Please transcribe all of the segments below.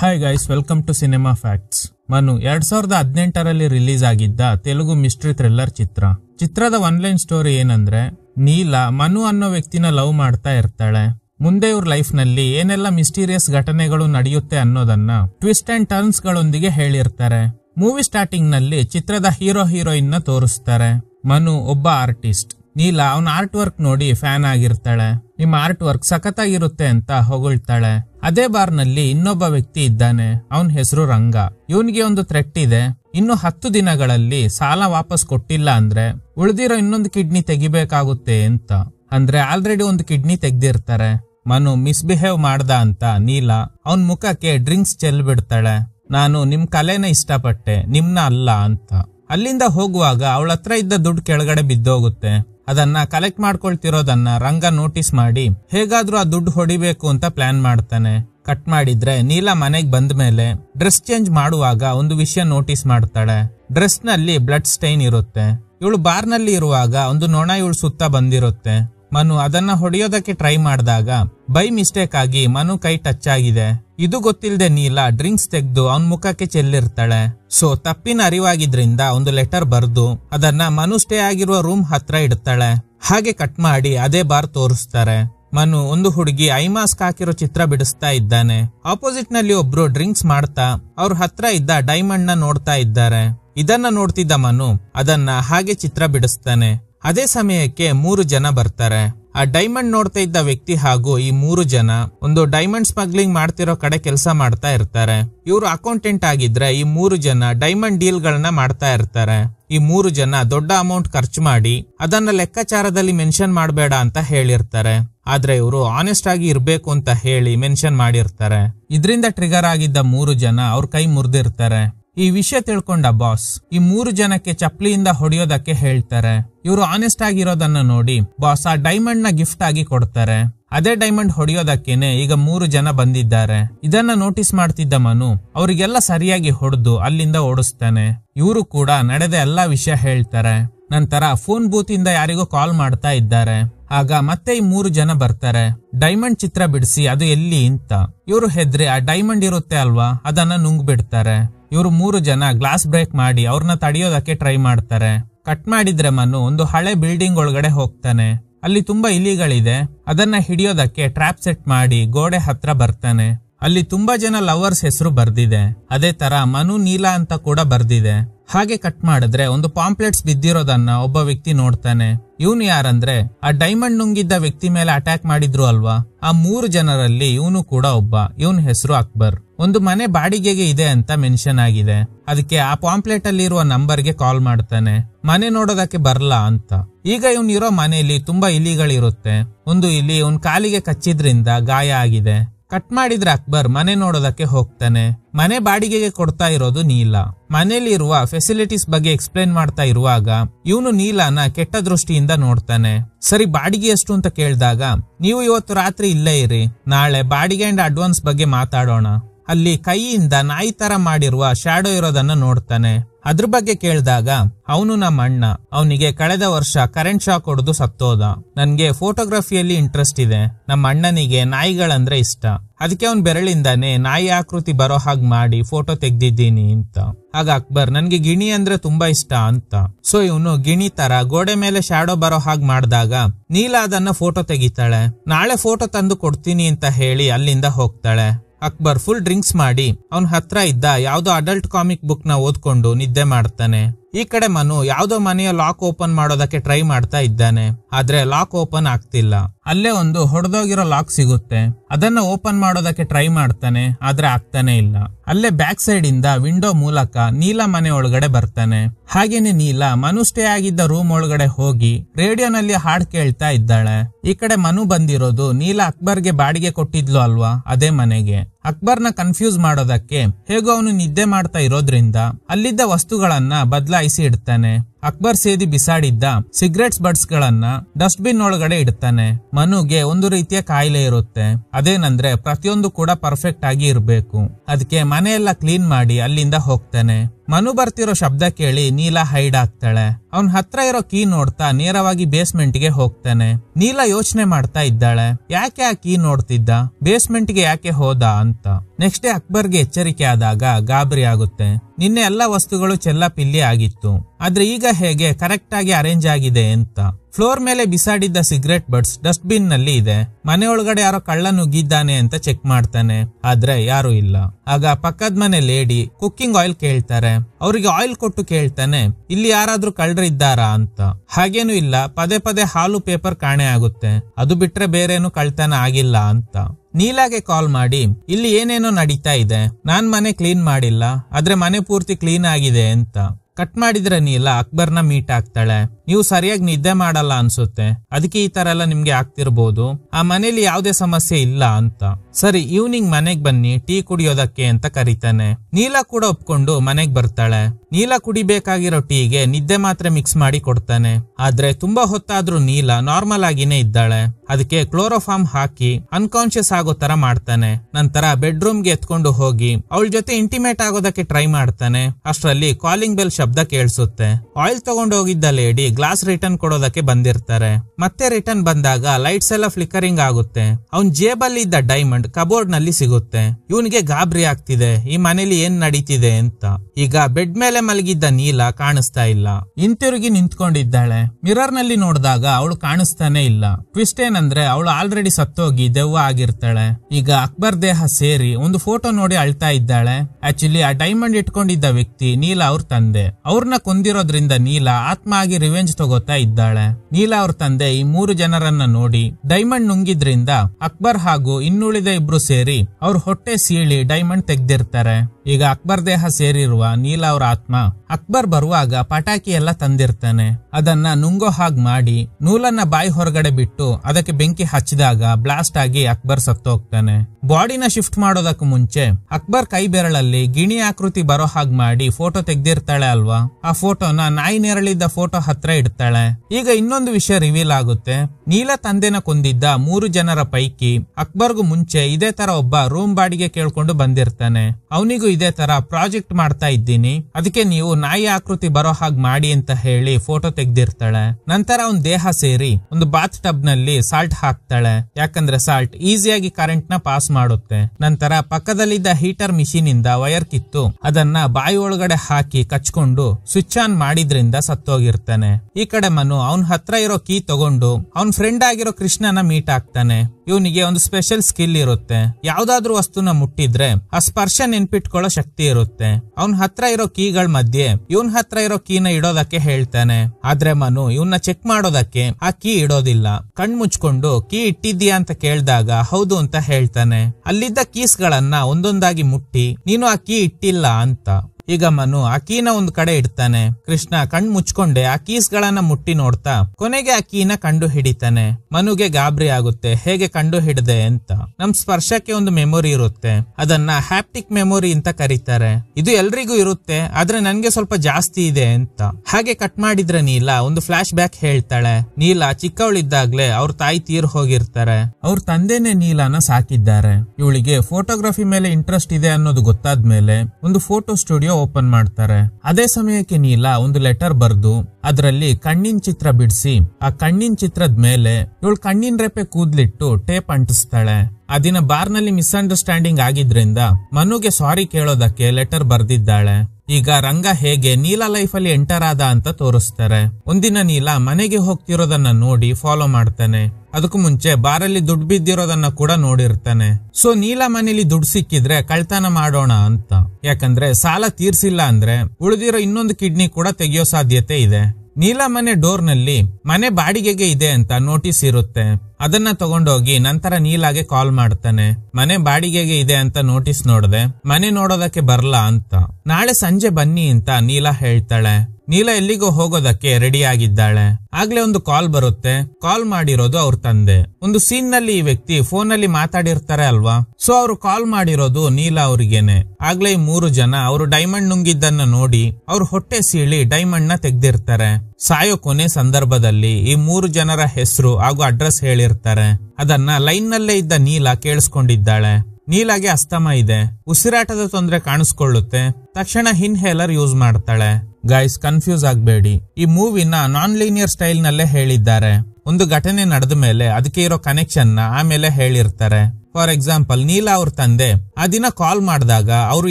hi guys welcome to cinema facts Manu ಎರಡ್ ಸಾವಿರದ ಹದಿನೆಂಟರಲ್ಲಿ ರಿಲೀಸ್ ಆಗಿದ್ದ ತೆಲುಗು ಮಿಸ್ಟ್ರಿ ಥ್ರಿಲ್ಲರ್ ಚಿತ್ರ ಚಿತ್ರದ ಒನ್ಲೈನ್ ಸ್ಟೋರಿ ಏನಂದ್ರೆ ನೀಲ ಮನು ಅನ್ನೋ ವ್ಯಕ್ತಿನ ಲವ್ ಮಾಡ್ತಾ ಇರ್ತಾಳೆ ಮುಂದೆ ಇವ್ರ ಲೈಫ್ ನಲ್ಲಿ ಏನೆಲ್ಲ ಮಿಸ್ಟೀರಿಯಸ್ ಘಟನೆಗಳು ನಡೆಯುತ್ತೆ ಅನ್ನೋದನ್ನ ಟ್ವಿಸ್ಟ್ ಅಂಡ್ ಟರ್ನ್ಸ್ ಗಳೊಂದಿಗೆ ಹೇಳಿರ್ತಾರೆ ಮೂವಿ ಸ್ಟಾರ್ಟಿಂಗ್ ನಲ್ಲಿ ಚಿತ್ರದ ಹೀರೋ ಹೀರೋಯಿನ್ ನ ತೋರಿಸ್ತಾರೆ ಮನು ಒಬ್ಬ ಆರ್ಟಿಸ್ಟ್ ನೀಲ ಅವನ ಆರ್ಟ್ ವರ್ಕ್ ನೋಡಿ ಫ್ಯಾನ್ ಆಗಿರ್ತಾಳೆ ನಿಮ್ಮ ಆರ್ಟ್ ವರ್ಕ್ ಸಖತ್ತಾಗಿರುತ್ತೆ ಅಂತ ಹೊಗಳ್ತಾಳೆ ಅದೇ ಬಾರ್ನಲ್ಲಿ ಇನ್ನೊಬ್ಬ ವ್ಯಕ್ತಿ ಇದ್ದಾನೆ ಅವನ ಹೆಸರು ರಂಗ ಇವನಿಗೆ ಒಂದು ಥ್ರೆಟ್ ಇದೆ ಇನ್ನು ಹತ್ತು ದಿನಗಳಲ್ಲಿ ಸಾಲ ವಾಪಸ್ ಕೊಟ್ಟಿಲ್ಲ ಅಂದ್ರೆ ಉಳಿದಿರೋ ಇನ್ನೊಂದು ಕಿಡ್ನಿ ತೆಗಿಬೇಕಾಗುತ್ತೆ ಅಂತ ಅಂದ್ರೆ ಆಲ್ರೆಡಿ ಒಂದು ಕಿಡ್ನಿ ತೆಗ್ದಿರ್ತಾರೆ ಮನು ಮಿಸ್ಬಿಹೇವ್ ಮಾಡ್ದ ಅಂತ ನೀಲ ಅವನ್ ಮುಖಕ್ಕೆ ಡ್ರಿಂಕ್ಸ್ ಚೆಲ್ ಬಿಡ್ತಾಳೆ ನಾನು ನಿಮ್ ಕಲೆನ ಇಷ್ಟಪಟ್ಟೆ ನಿಮ್ನ ಅಲ್ಲ ಅಂತ ಅಲ್ಲಿಂದ ಹೋಗುವಾಗ ಅವಳ ಹತ್ರ ಇದ್ದ ದುಡ್ಡು ಕೆಳಗಡೆ ಬಿದ್ದೋಗುತ್ತೆ ಅದನ್ನ ಕಲೆಕ್ಟ್ ಮಾಡ್ಕೊಳ್ತಿರೋದನ್ನ ರಂಗ ನೋಟಿಸ್ ಮಾಡಿ ಹೇಗಾದ್ರೂ ಆ ದುಡ್ಡು ಹೊಡಿಬೇಕು ಅಂತ ಪ್ಲಾನ್ ಮಾಡ್ತಾನೆ ಕಟ್ ಮಾಡಿದ್ರೆ ನೀಲ ಮನೆಗ್ ಬಂದ ಮೇಲೆ ಡ್ರೆಸ್ ಚೇಂಜ್ ಮಾಡುವಾಗ ಒಂದು ವಿಷಯ ನೋಟಿಸ್ ಮಾಡ್ತಾಳೆ ಡ್ರೆಸ್ ನಲ್ಲಿ ಬ್ಲಡ್ ಸ್ಟೈನ್ ಇರುತ್ತೆ ಇವಳು ಬಾರ್ನಲ್ಲಿ ಇರುವಾಗ ಒಂದು ನೊಣ ಇವಳು ಸುತ್ತ ಬಂದಿರುತ್ತೆ ಮನು ಅದನ್ನ ಹೊಡೆಯೋದಕ್ಕೆ ಟ್ರೈ ಮಾಡಿದಾಗ ಬೈ ಮಿಸ್ಟೇಕ್ ಆಗಿ ಮನು ಕೈ ಟಚ್ ಆಗಿದೆ ಇದು ಗೊತ್ತಿಲ್ಲದೆ ನೀಲಾ ಡ್ರಿಂಕ್ಸ್ ತೆಗೆದು ಅವನ ಮುಖಕ್ಕೆ ಚೆಲ್ಲಿರ್ತಾಳೆ ಸೊ ತಪ್ಪಿನ ಅರಿವಾಗಿದ್ರಿಂದ ಒಂದು ಲೆಟರ್ ಬರ್ದು ಅದನ್ನ ಮನು ಸ್ಟೇ ಆಗಿರುವ ರೂಮ್ ಹತ್ರ ಇಡ್ತಾಳೆ ಹಾಗೆ ಕಟ್ ಮಾಡಿ ಅದೇ ಬಾರ್ ತೋರಿಸ್ತಾರೆ ಮನು ಒಂದು ಹುಡುಗಿ ಐ ಮಾಸ್ಕ್ ಹಾಕಿರೋ ಚಿತ್ರ ಬಿಡಿಸ್ತಾ ಇದ್ದಾನೆ ಆಪೋಸಿಟ್ ನಲ್ಲಿ ಒಬ್ರು ಡ್ರಿಂಕ್ಸ್ ಮಾಡ್ತಾ ಅವ್ರ ಹತ್ರ ಇದ್ದ ಡೈಮಂಡ್ ನ ನೋಡ್ತಾ ಇದ್ದಾರೆ ಇದನ್ನ ನೋಡ್ತಿದ್ದ ಮನು ಅದನ್ನ ಹಾಗೆ ಚಿತ್ರ ಬಿಡಿಸ್ತಾನೆ ಅದೇ ಸಮಯಕ್ಕೆ ಮೂರು ಜನ ಬರ್ತಾರೆ ಆ ಡೈಮಂಡ್ ನೋಡ್ತಾ ಇದ್ದ ವ್ಯಕ್ತಿ ಹಾಗೂ ಈ ಮೂರು ಜನ ಒಂದು ಡೈಮಂಡ್ ಸ್ಮಗ್ಲಿಂಗ್ ಮಾಡ್ತಿರೋ ಕಡೆ ಕೆಲಸ ಮಾಡ್ತಾ ಇರ್ತಾರೆ ಇವರು ಅಕೌಂಟೆಂಟ್ ಆಗಿದ್ರೆ ಈ ಮೂರು ಜನ ಡೈಮಂಡ್ ಡೀಲ್ ಮಾಡ್ತಾ ಇರ್ತಾರೆ ಈ ಮೂರು ಜನ ದೊಡ್ಡ ಅಮೌಂಟ್ ಖರ್ಚು ಮಾಡಿ ಅದನ್ನ ಲೆಕ್ಕಾಚಾರದಲ್ಲಿ ಮೆನ್ಷನ್ ಮಾಡಬೇಡ ಅಂತ ಹೇಳಿರ್ತಾರೆ ಆದ್ರೆ ಇವರು ಆನೆಸ್ಟ್ ಆಗಿ ಇರಬೇಕು ಅಂತ ಹೇಳಿ ಮೆನ್ಷನ್ ಮಾಡಿರ್ತಾರೆ ಇದರಿಂದ ಟ್ರಿಗರ್ ಆಗಿದ್ದ ಮೂರು ಜನ ಅವ್ರ ಕೈ ಮುರಿದಿರ್ತಾರೆ ಈ ವಿಷಯ ತಿಳ್ಕೊಂಡ ಬಾಸ್ ಈ ಮೂರು ಜನಕ್ಕೆ ಚಪ್ಲಿಯಿಂದ ಹೊಡೆಯೋದಕ್ಕೆ ಹೇಳ್ತಾರೆ ಇವರು ಆನೆಸ್ಟ್ ಆಗಿರೋದನ್ನ ನೋಡಿ ಬಾಸ್ ಆ ಡೈಮಂಡ್ ನ ಗಿಫ್ಟ್ ಆಗಿ ಕೊಡ್ತಾರೆ ಅದೇ ಡೈಮಂಡ್ ಹೊಡೆಯೋದಕ್ಕೇನೆ ಈಗ ಮೂರು ಜನ ಬಂದಿದ್ದಾರೆ ಇದನ್ನ ನೋಟಿಸ್ ಮಾಡ್ತಿದ್ದ ಮನು ಅವರಿಗೆಲ್ಲ ಸರಿಯಾಗಿ ಹೊಡೆದು ಅಲ್ಲಿಂದ ಓಡಿಸ್ತಾನೆ ಇವರು ಕೂಡ ನಡೆದ ಎಲ್ಲಾ ವಿಷಯ ಹೇಳ್ತಾರೆ ನಂತರ ಫೋನ್ ಬೂತ್ ಇಂದ ಯಾರಿಗೋ ಕಾಲ್ ಮಾಡ್ತಾ ಇದ್ದಾರೆ ಆಗ ಮತ್ತೆ ಈ ಮೂರು ಜನ ಬರ್ತಾರೆ ಡೈಮಂಡ್ ಚಿತ್ರ ಬಿಡಿಸಿ ಅದು ಎಲ್ಲಿ ಅಂತ ಇವರು ಹೆದ್ರೆ ಆ ಡೈಮಂಡ್ ಇರುತ್ತೆ ಅಲ್ವಾ ಅದನ್ನ ನುಂಗ್ ಬಿಡ್ತಾರೆ ಇವರು ಮೂರು ಜನ ಗ್ಲಾಸ್ ಬ್ರೇಕ್ ಮಾಡಿ ಅವ್ರನ್ನ ತಡೆಯೋದಕ್ಕೆ ಟ್ರೈ ಮಾಡ್ತಾರೆ ಕಟ್ ಮಾಡಿದ್ರೆ ಮನು ಒಂದು ಹಳೆ ಬಿಲ್ಡಿಂಗ್ ಒಳಗಡೆ ಹೋಗ್ತಾನೆ ಅಲ್ಲಿ ತುಂಬಾ ಇಲಿಗಳಿದೆ ಅದನ್ನ ಹಿಡಿಯೋದಕ್ಕೆ ಟ್ರ್ಯಾಪ್ ಸೆಟ್ ಮಾಡಿ ಗೋಡೆ ಹತ್ರ ಬರ್ತಾನೆ ಅಲ್ಲಿ ತುಂಬಾ ಜನ ಲವರ್ಸ್ ಹೆಸರು ಬರ್ದಿದೆ ಅದೇ ತರ ಮನು ನೀಲಾ ಅಂತ ಕೂಡ ಬರ್ದಿದೆ ಹಾಗೆ ಕಟ್ ಮಾಡಿದ್ರೆ ಒಂದು ಪಾಂಪ್ಲೆಟ್ಸ್ ಬಿದ್ದಿರೋದನ್ನ ಒಬ್ಬ ವ್ಯಕ್ತಿ ನೋಡ್ತಾನೆ ಇವನು ಯಾರಂದ್ರೆ ಆ ಡೈಮಂಡ್ ನುಂಗಿದ್ದ ವ್ಯಕ್ತಿ ಮೇಲೆ ಅಟ್ಯಾಕ್ ಮಾಡಿದ್ರು ಅಲ್ವಾ ಆ ಮೂರು ಜನರಲ್ಲಿ ಇವನು ಕೂಡ ಒಬ್ಬ ಇವನ್ ಹೆಸರು ಅಕ್ಬರ್ ಒಂದು ಮನೆ ಬಾಡಿಗೆಗೆ ಇದೆ ಅಂತ ಮೆನ್ಷನ್ ಆಗಿದೆ ಅದಕ್ಕೆ ಆ ಪಾಂಪ್ಲೆಟ್ ಅಲ್ಲಿ ಇರುವ ನಂಬರ್ಗೆ ಕಾಲ್ ಮಾಡ್ತಾನೆ ಮನೆ ನೋಡೋದಕ್ಕೆ ಬರಲ್ಲ ಅಂತ ಈಗ ಇವನ್ ಇರೋ ಮನೆಯಲ್ಲಿ ತುಂಬಾ ಇಲಿಗಳಿರುತ್ತೆ ಒಂದು ಇಲಿ ಇವನ್ ಕಾಲಿಗೆ ಕಚ್ಚಿದ್ರಿಂದ ಗಾಯ ಆಗಿದೆ ಕಟ್ ಮಾಡಿದ್ರೆ ಅಕ್ಬರ್ ಮನೆ ನೋಡೋದಕ್ಕೆ ಹೋಗ್ತಾನೆ ಮನೆ ಬಾಡಿಗೆಗೆ ಕೊಡ್ತಾ ಇರೋದು ನೀಲ ಮನೆಯಲ್ಲಿ ಇರುವ ಫೆಸಿಲಿಟೀಸ್ ಬಗ್ಗೆ ಎಕ್ಸ್ಪ್ಲೇನ್ ಮಾಡ್ತಾ ಇರುವಾಗ ಇವನು ನೀಲಾನ ಕೆಟ್ಟ ದೃಷ್ಟಿಯಿಂದ ನೋಡ್ತಾನೆ ಸರಿ ಬಾಡಿಗೆ ಎಷ್ಟು ಅಂತ ಕೇಳಿದಾಗ ನೀವು ಇವತ್ತು ರಾತ್ರಿ ಇಲ್ಲೇ ಇರಿ ನಾಳೆ ಬಾಡಿಗೆ ಅಂಡ್ ಅಡ್ವಾನ್ಸ್ ಬಗ್ಗೆ ಮಾತಾಡೋಣ ಅಲ್ಲಿ ಕೈಯಿಂದ ನಾಯಿ ತರ ಮಾಡಿರುವ ಶ್ಯಾಡೋ ಇರೋದನ್ನ ನೋಡ್ತಾನೆ ಅದ್ರ ಬಗ್ಗೆ ಕೇಳಿದಾಗ ಅವನು ನಮ್ಮ ಅಣ್ಣ ಅವನಿಗೆ ಕಳೆದ ವರ್ಷ ಕರೆಂಟ್ ಶಾಕ್ ಹೊಡೆದು ಸತ್ತೋದ ನನ್ಗೆ ಫೋಟೋಗ್ರಫಿಯಲ್ಲಿ ಇಂಟ್ರೆಸ್ಟ್ ಇದೆ ನಮ್ಮ ಅಣ್ಣನಿಗೆ ನಾಯಿಗಳಂದ್ರೆ ಇಷ್ಟ ಅದಕ್ಕೆ ಅವ್ನು ಬೆರಳಿಂದಾನೆ ನಾಯಿ ಆಕೃತಿ ಬರೋ ಹಾಗೆ ಮಾಡಿ ಫೋಟೋ ತೆಗ್ದಿದ್ದೀನಿ ಅಂತ ಆಗ ಅಕ್ಬರ್ ನನ್ಗೆ ಗಿಣಿ ಅಂದ್ರೆ ತುಂಬಾ ಇಷ್ಟ ಅಂತ ಸೊ ಇವನು ಗಿಣಿ ತರ ಗೋಡೆ ಮೇಲೆ ಶ್ಯಾಡೋ ಬರೋ ಹಾಗೆ ಮಾಡಿದಾಗ ನೀಲ ಅದನ್ನ ಫೋಟೋ ತೆಗಿತಾಳೆ ನಾಳೆ ಫೋಟೋ ತಂದು ಕೊಡ್ತೀನಿ ಅಂತ ಹೇಳಿ ಅಲ್ಲಿಂದ ಹೋಗ್ತಾಳೆ ಅಕ್ಬರ್ ಫುಲ್ ಡ್ರಿಂಕ್ಸ್ ಮಾಡಿ ಅವನ ಹತ್ರ ಇದ್ದ ಯಾವ್ದೋ ಅಡಲ್ಟ್ ಕಾಮಿಕ್ ಬುಕ್ ನ ಓದ್ಕೊಂಡು ನಿದ್ದೆ ಮಾಡ್ತಾನೆ ಈ ಕಡೆ ಮನು ಯಾವ್ದೋ ಮನೆಯ ಲಾಕ್ ಓಪನ್ ಮಾಡೋದಕ್ಕೆ ಟ್ರೈ ಮಾಡ್ತಾ ಇದ್ದಾನೆ ಆದ್ರೆ ಲಾಕ್ ಓಪನ್ ಆಗ್ತಿಲ್ಲ ಅಲ್ಲೇ ಒಂದು ಹೊಡೆದೋಗಿರೋ ಲಾಕ್ ಸಿಗುತ್ತೆ ಅದನ್ನ ಓಪನ್ ಮಾಡೋದಕ್ಕೆ ಟ್ರೈ ಮಾಡ್ತಾನೆ ಆದ್ರೆ ಆಗ್ತಾನೆ ಇಲ್ಲ ಅಲ್ಲೇ ಬ್ಯಾಕ್ ಸೈಡ್ ಇಂದ ವಿಂಡೋ ಮೂಲಕ ನೀಲ ಮನೆ ಒಳಗಡೆ ಬರ್ತಾನೆ ಹಾಗೇನೆ ನೀಲ ಮನು ಸ್ಟೇ ಆಗಿದ್ದ ರೂಮ್ ಒಳಗಡೆ ಹೋಗಿ ರೇಡಿಯೋನಲ್ಲಿ ಹಾಡ್ ಕೇಳ್ತಾ ಇದ್ದಾಳೆ ಈ ಕಡೆ ಮನು ಬಂದಿರೋದು ನೀಲ ಅಕ್ಬರ್ಗೆ ಬಾಡಿಗೆ ಕೊಟ್ಟಿದ್ಲು ಅಲ್ವಾ ಅದೇ ಮನೆಗೆ ಅಕ್ಬರ್ನ ಕನ್ಫ್ಯೂಸ್ ಮಾಡೋದಕ್ಕೆ ಹೇಗೋ ಅವನು ನಿದ್ದೆ ಮಾಡ್ತಾ ಇರೋದ್ರಿಂದ ಅಲ್ಲಿದ್ದ ವಸ್ತುಗಳನ್ನ ಬದಲಾಯಿಸಿ ಇಡ್ತಾನೆ ಅಕ್ಬರ್ ಸೇದಿ ಬಿಸಾಡಿದ್ದ ಸಿಗರೆಟ್ಸ್ ಬಡ್ಸ್ ಗಳನ್ನ ಡಸ್ಟ್ ಒಳಗಡೆ ಇಡ್ತಾನೆ ಮನುಗೆ ಒಂದು ರೀತಿಯ ಕಾಯಿಲೆ ಇರುತ್ತೆ ಅದೇನಂದ್ರೆ ಪ್ರತಿಯೊಂದು ಕೂಡ ಪರ್ಫೆಕ್ಟ್ ಆಗಿ ಇರಬೇಕು ಅದಕ್ಕೆ ಮನೆಯೆಲ್ಲ ಕ್ಲೀನ್ ಮಾಡಿ ಅಲ್ಲಿಂದ ಹೋಗ್ತಾನೆ ಮನು ಬರ್ತಿರೋ ಶಬ್ದ ಕೇಳಿ ನೀಲಾ ಹೈಡ್ ಆಗ್ತಾಳೆ ಅವನ್ ಹತ್ರ ಇರೋ ಕೀ ನೋಡ್ತಾ ನೇರವಾಗಿ ಬೇಸ್ಮೆಂಟ್ ಗೆ ಹೋಗ್ತಾನೆ ನೀಲಾ ಯೋಚನೆ ಮಾಡ್ತಾ ಇದ್ದಾಳೆ ಯಾಕೆ ಆ ಕೀ ನೋಡ್ತಿದ್ದ ಬೇಸ್ಮೆಂಟ್ ಗೆ ಯಾಕೆ ಹೋದ ಅಂತ ನೆಕ್ಸ್ಟ್ ಡೇ ಅಕ್ಬರ್ಗೆ ಎಚ್ಚರಿಕೆ ಆದಾಗ ಗಾಬರಿ ಆಗುತ್ತೆ ನಿನ್ನೆ ಎಲ್ಲ ವಸ್ತುಗಳು ಪಿಲ್ಲಿ ಆಗಿತ್ತು ಆದ್ರೆ ಈಗ ಹೇಗೆ ಕರೆಕ್ಟ್ ಆಗಿ ಅರೇಂಜ್ ಆಗಿದೆ ಅಂತ ಫ್ಲೋರ್ ಮೇಲೆ ಬಿಸಾಡಿದ್ದ ಸಿಗರೆಟ್ ಬಡ್ಸ್ ಡಸ್ಟ್ ನಲ್ಲಿ ಇದೆ ಮನೆ ಒಳಗಡೆ ಯಾರೋ ಕಳ್ಳ ನುಗ್ಗಿದ್ದಾನೆ ಅಂತ ಚೆಕ್ ಮಾಡ್ತಾನೆ ಆದ್ರೆ ಯಾರು ಇಲ್ಲ ಆಗ ಪಕ್ಕದ ಮನೆ ಲೇಡಿ ಕುಕ್ಕಿಂಗ್ ಆಯಿಲ್ ಕೇಳ್ತಾರೆ ಅವರಿಗೆ ಆಯಿಲ್ ಕೊಟ್ಟು ಕೇಳ್ತಾನೆ ಇಲ್ಲಿ ಯಾರಾದ್ರೂ ಕಳ್ಳರಿದ್ದಾರಾ ಅಂತ ಹಾಗೇನು ಇಲ್ಲ ಪದೇ ಪದೇ ಹಾಲು ಪೇಪರ್ ಕಾಣೆ ಆಗುತ್ತೆ ಅದು ಬಿಟ್ರೆ ಬೇರೇನು ಕಳ್ತನ ಆಗಿಲ್ಲ ಅಂತ ನೀಲಾಗೆ ಕಾಲ್ ಮಾಡಿ ಇಲ್ಲಿ ಏನೇನೋ ನಡೀತಾ ಇದೆ ನಾನ್ ಮನೆ ಕ್ಲೀನ್ ಮಾಡಿಲ್ಲ ಆದ್ರೆ ಮನೆ ಪೂರ್ತಿ ಕ್ಲೀನ್ ಆಗಿದೆ ಅಂತ ಕಟ್ ಮಾಡಿದ್ರೆ ನೀಲಾ ಅಕ್ಬರ್ನ ಮೀಟ್ ಆಗ್ತಾಳೆ ನೀವು ಸರಿಯಾಗಿ ನಿದ್ದೆ ಮಾಡಲ್ಲ ಅನ್ಸುತ್ತೆ ಅದಕ್ಕೆ ಈ ತರ ಎಲ್ಲ ನಿಮ್ಗೆ ಆಗ್ತಿರ್ಬೋದು ಆ ಮನೇಲಿ ಯಾವುದೇ ಸಮಸ್ಯೆ ಇಲ್ಲ ಅಂತ ಸರಿ ಈವ್ನಿಂಗ್ ಮನೆಗ್ ಬನ್ನಿ ಟೀ ಕುಡಿಯೋದಕ್ಕೆ ಅಂತ ಕರಿತಾನೆ ನೀಲ ಕೂಡ ಒಪ್ಕೊಂಡು ಮನೆಗ್ ಬರ್ತಾಳೆ ನೀಲ ಕುಡಿಬೇಕಾಗಿರೋ ಟೀಗೆ ನಿದ್ದೆ ಮಾತ್ರ ಮಿಕ್ಸ್ ಮಾಡಿ ಕೊಡ್ತಾನೆ ಆದ್ರೆ ತುಂಬಾ ಹೊತ್ತಾದ್ರೂ ನೀಲ ನಾರ್ಮಲ್ ಆಗಿನೇ ಇದ್ದಾಳೆ ಅದಕ್ಕೆ ಕ್ಲೋರೋಫಾರ್ಮ್ ಹಾಕಿ ಅನ್ಕಾನ್ಶಿಯಸ್ ಆಗೋ ತರ ಮಾಡ್ತಾನೆ ನಂತರ ಬೆಡ್ರೂಮ್ ಗೆ ಎತ್ಕೊಂಡು ಹೋಗಿ ಅವಳ ಜೊತೆ ಇಂಟಿಮೇಟ್ ಆಗೋದಕ್ಕೆ ಟ್ರೈ ಮಾಡ್ತಾನೆ ಅಷ್ಟರಲ್ಲಿ ಕಾಲಿಂಗ್ ಬೆಲ್ ಶಬ್ದ ಕೇಳಿಸುತ್ತೆ ಆಯಿಲ್ ತಗೊಂಡು ಹೋಗಿದ್ದ ಲೇಡಿ ಗ್ಲಾಸ್ ರಿಟರ್ನ್ ಕೊಡೋದಕ್ಕೆ ಬಂದಿರ್ತಾರೆ ಮತ್ತೆ ರಿಟರ್ನ್ ಬಂದಾಗ ಲೈಟ್ಸ್ ಎಲ್ಲ ಫ್ಲಿಕರಿಂಗ್ ಆಗುತ್ತೆ ಅವ್ನ್ ಜೇಬಲ್ಲಿ ಇದ್ದ ಡೈಮಂಡ್ ಕಬೋರ್ಡ್ ನಲ್ಲಿ ಸಿಗುತ್ತೆ ಇವನಿಗೆ ಗಾಬರಿ ಆಗ್ತಿದೆ ಈ ಮನೇಲಿ ಏನ್ ನಡೀತಿದೆ ಅಂತ ಈಗ ಬೆಡ್ ಮೇಲೆ ಮಲಗಿದ್ದ ನೀಲ ಕಾಣಿಸ್ತಾ ಇಲ್ಲ ಹಿಂತಿರುಗಿ ನಿಂತ್ಕೊಂಡಿದ್ದಾಳೆ ಮಿರರ್ ನಲ್ಲಿ ನೋಡಿದಾಗ ಅವಳು ಕಾಣಿಸ್ತಾನೆ ಇಲ್ಲ ಟ್ವಿಸ್ಟ್ ಏನಂದ್ರೆ ಅವಳು ಆಲ್ರೆಡಿ ಸತ್ತೋಗಿ ದೆವ್ವ ಆಗಿರ್ತಾಳೆ ಈಗ ಅಕ್ಬರ್ ದೇಹ ಸೇರಿ ಒಂದು ಫೋಟೋ ನೋಡಿ ಅಳ್ತಾ ಇದ್ದಾಳೆ ಆಕ್ಚುಲಿ ಆ ಡೈಮಂಡ್ ಇಟ್ಕೊಂಡಿದ್ದ ವ್ಯಕ್ತಿ ನೀಲ ಅವ್ರ ತಂದೆ ಅವ್ರನ್ನ ಕೊಂದಿರೋದ್ರಿಂದ ನೀಲ ಆತ್ಮ ಆಗಿ ರಿವೆಂಜ್ ಚಾಲೆಂಜ್ ತಗೋತಾ ಇದ್ದಾಳೆ ನೀಲಾ ಅವ್ರ ತಂದೆ ಈ ಮೂರು ಜನರನ್ನ ನೋಡಿ ಡೈಮಂಡ್ ನುಂಗಿದ್ರಿಂದ ಅಕ್ಬರ್ ಹಾಗೂ ಇನ್ನುಳಿದ ಇಬ್ರು ಸೇರಿ ಅವ್ರ ಹೊಟ್ಟೆ ಸೀಳಿ ಡೈಮಂಡ್ ತೆಗ್ದಿರ್ತಾರೆ ಈಗ ಅಕ್ಬರ್ ದೇಹ ಸೇರಿರುವ ನೀಲ ಅವರ ಆತ್ಮ ಅಕ್ಬರ್ ಬರುವಾಗ ಪಟಾಕಿ ಎಲ್ಲ ತಂದಿರ್ತಾನೆ ಅದನ್ನ ನುಂಗೋ ಹಾಗ್ ಮಾಡಿ ನೂಲನ್ನ ಬಾಯಿ ಹೊರಗಡೆ ಬಿಟ್ಟು ಅದಕ್ಕೆ ಬೆಂಕಿ ಹಚ್ಚಿದಾಗ ಬ್ಲಾಸ್ಟ್ ಆಗಿ ಅಕ್ಬರ್ ಹೋಗ್ತಾನೆ ಬಾಡಿನ ಶಿಫ್ಟ್ ಮಾಡೋದಕ್ಕೆ ಮುಂಚೆ ಅಕ್ಬರ್ ಕೈ ಬೆರಳಲ್ಲಿ ಗಿಣಿ ಆಕೃತಿ ಬರೋ ಹಾಗ್ ಮಾಡಿ ಫೋಟೋ ತೆಗ್ದಿರ್ತಾಳೆ ಅಲ್ವಾ ಆ ಫೋಟೋನ ನಾಯಿ ನೆರಳಿದ್ದ ಫೋಟೋ ಹತ್ರ ಇಡ್ತಾಳೆ ಈಗ ಇನ್ನೊಂದು ವಿಷಯ ರಿವೀಲ್ ಆಗುತ್ತೆ ನೀಲ ತಂದೆನ ಕೊಂದಿದ್ದ ಮೂರು ಜನರ ಪೈಕಿ ಅಕ್ಬರ್ಗೂ ಮುಂಚೆ ಇದೇ ತರ ಒಬ್ಬ ರೂಮ್ ಬಾಡಿಗೆ ಕೇಳ್ಕೊಂಡು ಬಂದಿರ್ತಾನೆ ಅವನಿಗೂ ಇದೇ ತರ ಪ್ರಾಜೆಕ್ಟ್ ಮಾಡ್ತಾ ಇದ್ದೀನಿ ಅದಕ್ಕೆ ನೀವು ನಾಯಿ ಆಕೃತಿ ಬರೋ ಹಾಗೆ ಮಾಡಿ ಅಂತ ಹೇಳಿ ಫೋಟೋ ತೆಗ್ದಿರ್ತಾಳೆ ನಂತರ ಅವನ್ ದೇಹ ಸೇರಿ ಒಂದು ಬಾತ್ ಟಬ್ ನಲ್ಲಿ ಸಾಲ್ಟ್ ಹಾಕ್ತಾಳೆ ಯಾಕಂದ್ರೆ ಸಾಲ್ಟ್ ಈಸಿಯಾಗಿ ಕರೆಂಟ್ ನ ಪಾಸ್ ಮಾಡುತ್ತೆ ನಂತರ ಪಕ್ಕದಲ್ಲಿದ್ದ ಹೀಟರ್ ಮಿಷಿನ್ ಇಂದ ವೈರ್ ಕಿತ್ತು ಅದನ್ನ ಬಾಯಿ ಒಳಗಡೆ ಹಾಕಿ ಕಚ್ಕೊಂಡು ಸ್ವಿಚ್ ಆನ್ ಮಾಡಿದ್ರಿಂದ ಸತ್ತೋಗಿರ್ತಾನೆ ಈ ಕಡೆ ಮನು ಅವನ ಹತ್ರ ಇರೋ ಕೀ ತಗೊಂಡು ಅವನ್ ಫ್ರೆಂಡ್ ಆಗಿರೋ ಕೃಷ್ಣನ ಮೀಟ್ ಆಗ್ತಾನೆ ಇವನಿಗೆ ಒಂದು ಸ್ಪೆಷಲ್ ಸ್ಕಿಲ್ ಇರುತ್ತೆ ಯಾವ್ದಾದ್ರು ವಸ್ತುನ ಮುಟ್ಟಿದ್ರೆ ಆ ಸ್ಪರ್ಶನೆ ನೆನ್ಪಿಟ್ಕೊಳ್ಳೋ ಶಕ್ತಿ ಇರುತ್ತೆ ಅವನ್ ಹತ್ರ ಇರೋ ಕೀಗಳ ಮಧ್ಯೆ ಇವನ್ ಹತ್ರ ಇರೋ ಕೀನ ಇಡೋದಕ್ಕೆ ಹೇಳ್ತಾನೆ ಆದ್ರೆ ಮನು ಇವನ್ನ ಚೆಕ್ ಮಾಡೋದಕ್ಕೆ ಆ ಕೀ ಇಡೋದಿಲ್ಲ ಕಣ್ ಮುಚ್ಕೊಂಡು ಕೀ ಇಟ್ಟಿದ್ಯಾ ಅಂತ ಕೇಳ್ದಾಗ ಹೌದು ಅಂತ ಹೇಳ್ತಾನೆ ಅಲ್ಲಿದ್ದ ಕೀಸ್ ಗಳನ್ನ ಒಂದೊಂದಾಗಿ ಮುಟ್ಟಿ ನೀನು ಆ ಕೀ ಇಟ್ಟಿಲ್ಲ ಅಂತ ಈಗ ಮನು ಅಕ್ಕಿನ ಒಂದು ಕಡೆ ಇಡ್ತಾನೆ ಕೃಷ್ಣ ಕಣ್ ಮುಚ್ಕೊಂಡೆ ಆ ಗಳನ್ನ ಮುಟ್ಟಿ ನೋಡ್ತಾ ಕೊನೆಗೆ ಅಕ್ಕಿನ ಕಂಡು ಹಿಡಿತಾನೆ ಮನುಗೆ ಗಾಬರಿ ಆಗುತ್ತೆ ಹೇಗೆ ಕಂಡು ಹಿಡ್ದೆ ಅಂತ ನಮ್ ಸ್ಪರ್ಶಕ್ಕೆ ಒಂದು ಮೆಮೊರಿ ಇರುತ್ತೆ ಅದನ್ನ ಹ್ಯಾಪ್ಟಿಕ್ ಮೆಮೊರಿ ಅಂತ ಕರೀತಾರೆ ಇದು ಎಲ್ರಿಗೂ ಇರುತ್ತೆ ಆದ್ರೆ ನನ್ಗೆ ಸ್ವಲ್ಪ ಜಾಸ್ತಿ ಇದೆ ಅಂತ ಹಾಗೆ ಕಟ್ ಮಾಡಿದ್ರೆ ನೀಲಾ ಒಂದು ಫ್ಲಾಶ್ ಬ್ಯಾಕ್ ಹೇಳ್ತಾಳೆ ನೀಲಾ ಚಿಕ್ಕವಳಿದ್ದಾಗ್ಲೇ ಅವ್ರ ತಾಯಿ ತೀರ್ ಹೋಗಿರ್ತಾರೆ ಅವ್ರ ತಂದೆನೆ ನೀಲಾನ ಸಾಕಿದ್ದಾರೆ ಇವಳಿಗೆ ಫೋಟೋಗ್ರಫಿ ಮೇಲೆ ಇಂಟ್ರೆಸ್ಟ್ ಇದೆ ಅನ್ನೋದು ಗೊತ್ತಾದ್ಮೇಲೆ ಒಂದು ಫೋಟೋ ಸ್ಟುಡಿಯೋ ಓಪನ್ ಮಾಡ್ತಾರೆ ಅದೇ ಸಮಯಕ್ಕೆ ನೀಲಾ ಒಂದು ಲೆಟರ್ ಬರ್ದು ಅದರಲ್ಲಿ ಕಣ್ಣಿನ ಚಿತ್ರ ಬಿಡಿಸಿ ಆ ಕಣ್ಣಿನ ಚಿತ್ರದ ಮೇಲೆ ಇವಳು ಕಣ್ಣಿನ ರೆಪೆ ಕೂದ್ಲಿಟ್ಟು ಟೇಪ್ ಅಂಟಿಸ್ತಾಳೆ ಆ ದಿನ ಬಾರ್ನಲ್ಲಿ ಮಿಸ್ಅಂಡರ್ಸ್ಟ್ಯಾಂಡಿಂಗ್ ಆಗಿದ್ರಿಂದ ಮನುಗೆ ಸಾರಿ ಕೇಳೋದಕ್ಕೆ ಲೆಟರ್ ಬರ್ದಿದ್ದಾಳೆ ಈಗ ರಂಗ ಹೇಗೆ ನೀಲ ಲೈಫ್ ಅಲ್ಲಿ ಎಂಟರ್ ಆದ ಅಂತ ತೋರಿಸ್ತಾರೆ ಒಂದಿನ ನೀಲ ಮನೆಗೆ ಹೋಗ್ತಿರೋದನ್ನ ನೋಡಿ ಫಾಲೋ ಮಾಡ್ತಾನೆ ಅದಕ್ಕೂ ಮುಂಚೆ ಬಾರಲ್ಲಿ ದುಡ್ಡು ಬಿದ್ದಿರೋದನ್ನ ಕೂಡ ನೋಡಿರ್ತಾನೆ ಸೊ ನೀಲ ಮನೇಲಿ ದುಡ್ಡು ಸಿಕ್ಕಿದ್ರೆ ಕಳ್ತನ ಮಾಡೋಣ ಅಂತ ಯಾಕಂದ್ರೆ ಸಾಲ ತೀರ್ಸಿಲ್ಲ ಅಂದ್ರೆ ಉಳಿದಿರೋ ಇನ್ನೊಂದು ಕಿಡ್ನಿ ಕೂಡ ತೆಗೆಯೋ ಸಾಧ್ಯತೆ ಇದೆ ನೀಲಾ ಮನೆ ಡೋರ್ ನಲ್ಲಿ ಮನೆ ಬಾಡಿಗೆಗೆ ಇದೆ ಅಂತ ನೋಟಿಸ್ ಇರುತ್ತೆ ಅದನ್ನ ತಗೊಂಡೋಗಿ ನಂತರ ನೀಲಾಗೆ ಕಾಲ್ ಮಾಡ್ತಾನೆ ಮನೆ ಬಾಡಿಗೆಗೆ ಇದೆ ಅಂತ ನೋಟಿಸ್ ನೋಡ್ದೆ ಮನೆ ನೋಡೋದಕ್ಕೆ ಬರ್ಲಾ ಅಂತ ನಾಳೆ ಸಂಜೆ ಬನ್ನಿ ಅಂತ ನೀಲಾ ಹೇಳ್ತಾಳೆ ನೀಲ ಎಲ್ಲಿಗೂ ಹೋಗೋದಕ್ಕೆ ರೆಡಿ ಆಗಿದ್ದಾಳೆ ಆಗ್ಲೇ ಒಂದು ಕಾಲ್ ಬರುತ್ತೆ ಕಾಲ್ ಮಾಡಿರೋದು ಅವ್ರ ತಂದೆ ಒಂದು ಸೀನ್ ನಲ್ಲಿ ಈ ವ್ಯಕ್ತಿ ಫೋನ್ ನಲ್ಲಿ ಮಾತಾಡಿರ್ತಾರೆ ಅಲ್ವಾ ಸೊ ಅವ್ರು ಕಾಲ್ ಮಾಡಿರೋದು ನೀಲ ಅವ್ರಿಗೇನೆ ಆಗ್ಲೇ ಈ ಮೂರು ಜನ ಅವರು ಡೈಮಂಡ್ ನುಂಗಿದ್ದನ್ನ ನೋಡಿ ಅವ್ರ ಹೊಟ್ಟೆ ಸೀಳಿ ಡೈಮಂಡ್ ನ ತೆಗ್ದಿರ್ತಾರೆ ಸಾಯೋ ಕೊನೆ ಸಂದರ್ಭದಲ್ಲಿ ಈ ಮೂರು ಜನರ ಹೆಸರು ಹಾಗೂ ಅಡ್ರೆಸ್ ಹೇಳಿರ್ತಾರೆ ಅದನ್ನ ಲೈನ್ ನಲ್ಲೇ ಇದ್ದ ನೀಲ ಕೇಳಿಸ್ಕೊಂಡಿದ್ದಾಳೆ ನೀಲಾಗೆ ಅಸ್ತಮ ಇದೆ ಉಸಿರಾಟದ ತೊಂದರೆ ಕಾಣಿಸ್ಕೊಳ್ಳುತ್ತೆ ತಕ್ಷಣ ಹಿನ್ಹೇಲರ್ ಯೂಸ್ ಮಾಡ್ತಾಳೆ ಗೈಸ್ ಕನ್ಫ್ಯೂಸ್ ಆಗಬೇಡಿ ಈ ಮೂವಿನ ನಾನ್ ಲೀನಿಯರ್ ಸ್ಟೈಲ್ ನಲ್ಲೇ ಹೇಳಿದ್ದಾರೆ ಒಂದು ಘಟನೆ ನಡೆದ ಮೇಲೆ ಅದಕ್ಕೆ ಇರೋ ಕನೆಕ್ಷನ್ ನ ಆಮೇಲೆ ಹೇಳಿರ್ತಾರೆ ಫಾರ್ ಎಕ್ಸಾಂಪಲ್ ನೀಲಾ ಅವ್ರ ತಂದೆ ಆ ದಿನ ಕಾಲ್ ಮಾಡಿದಾಗ ಅವ್ರು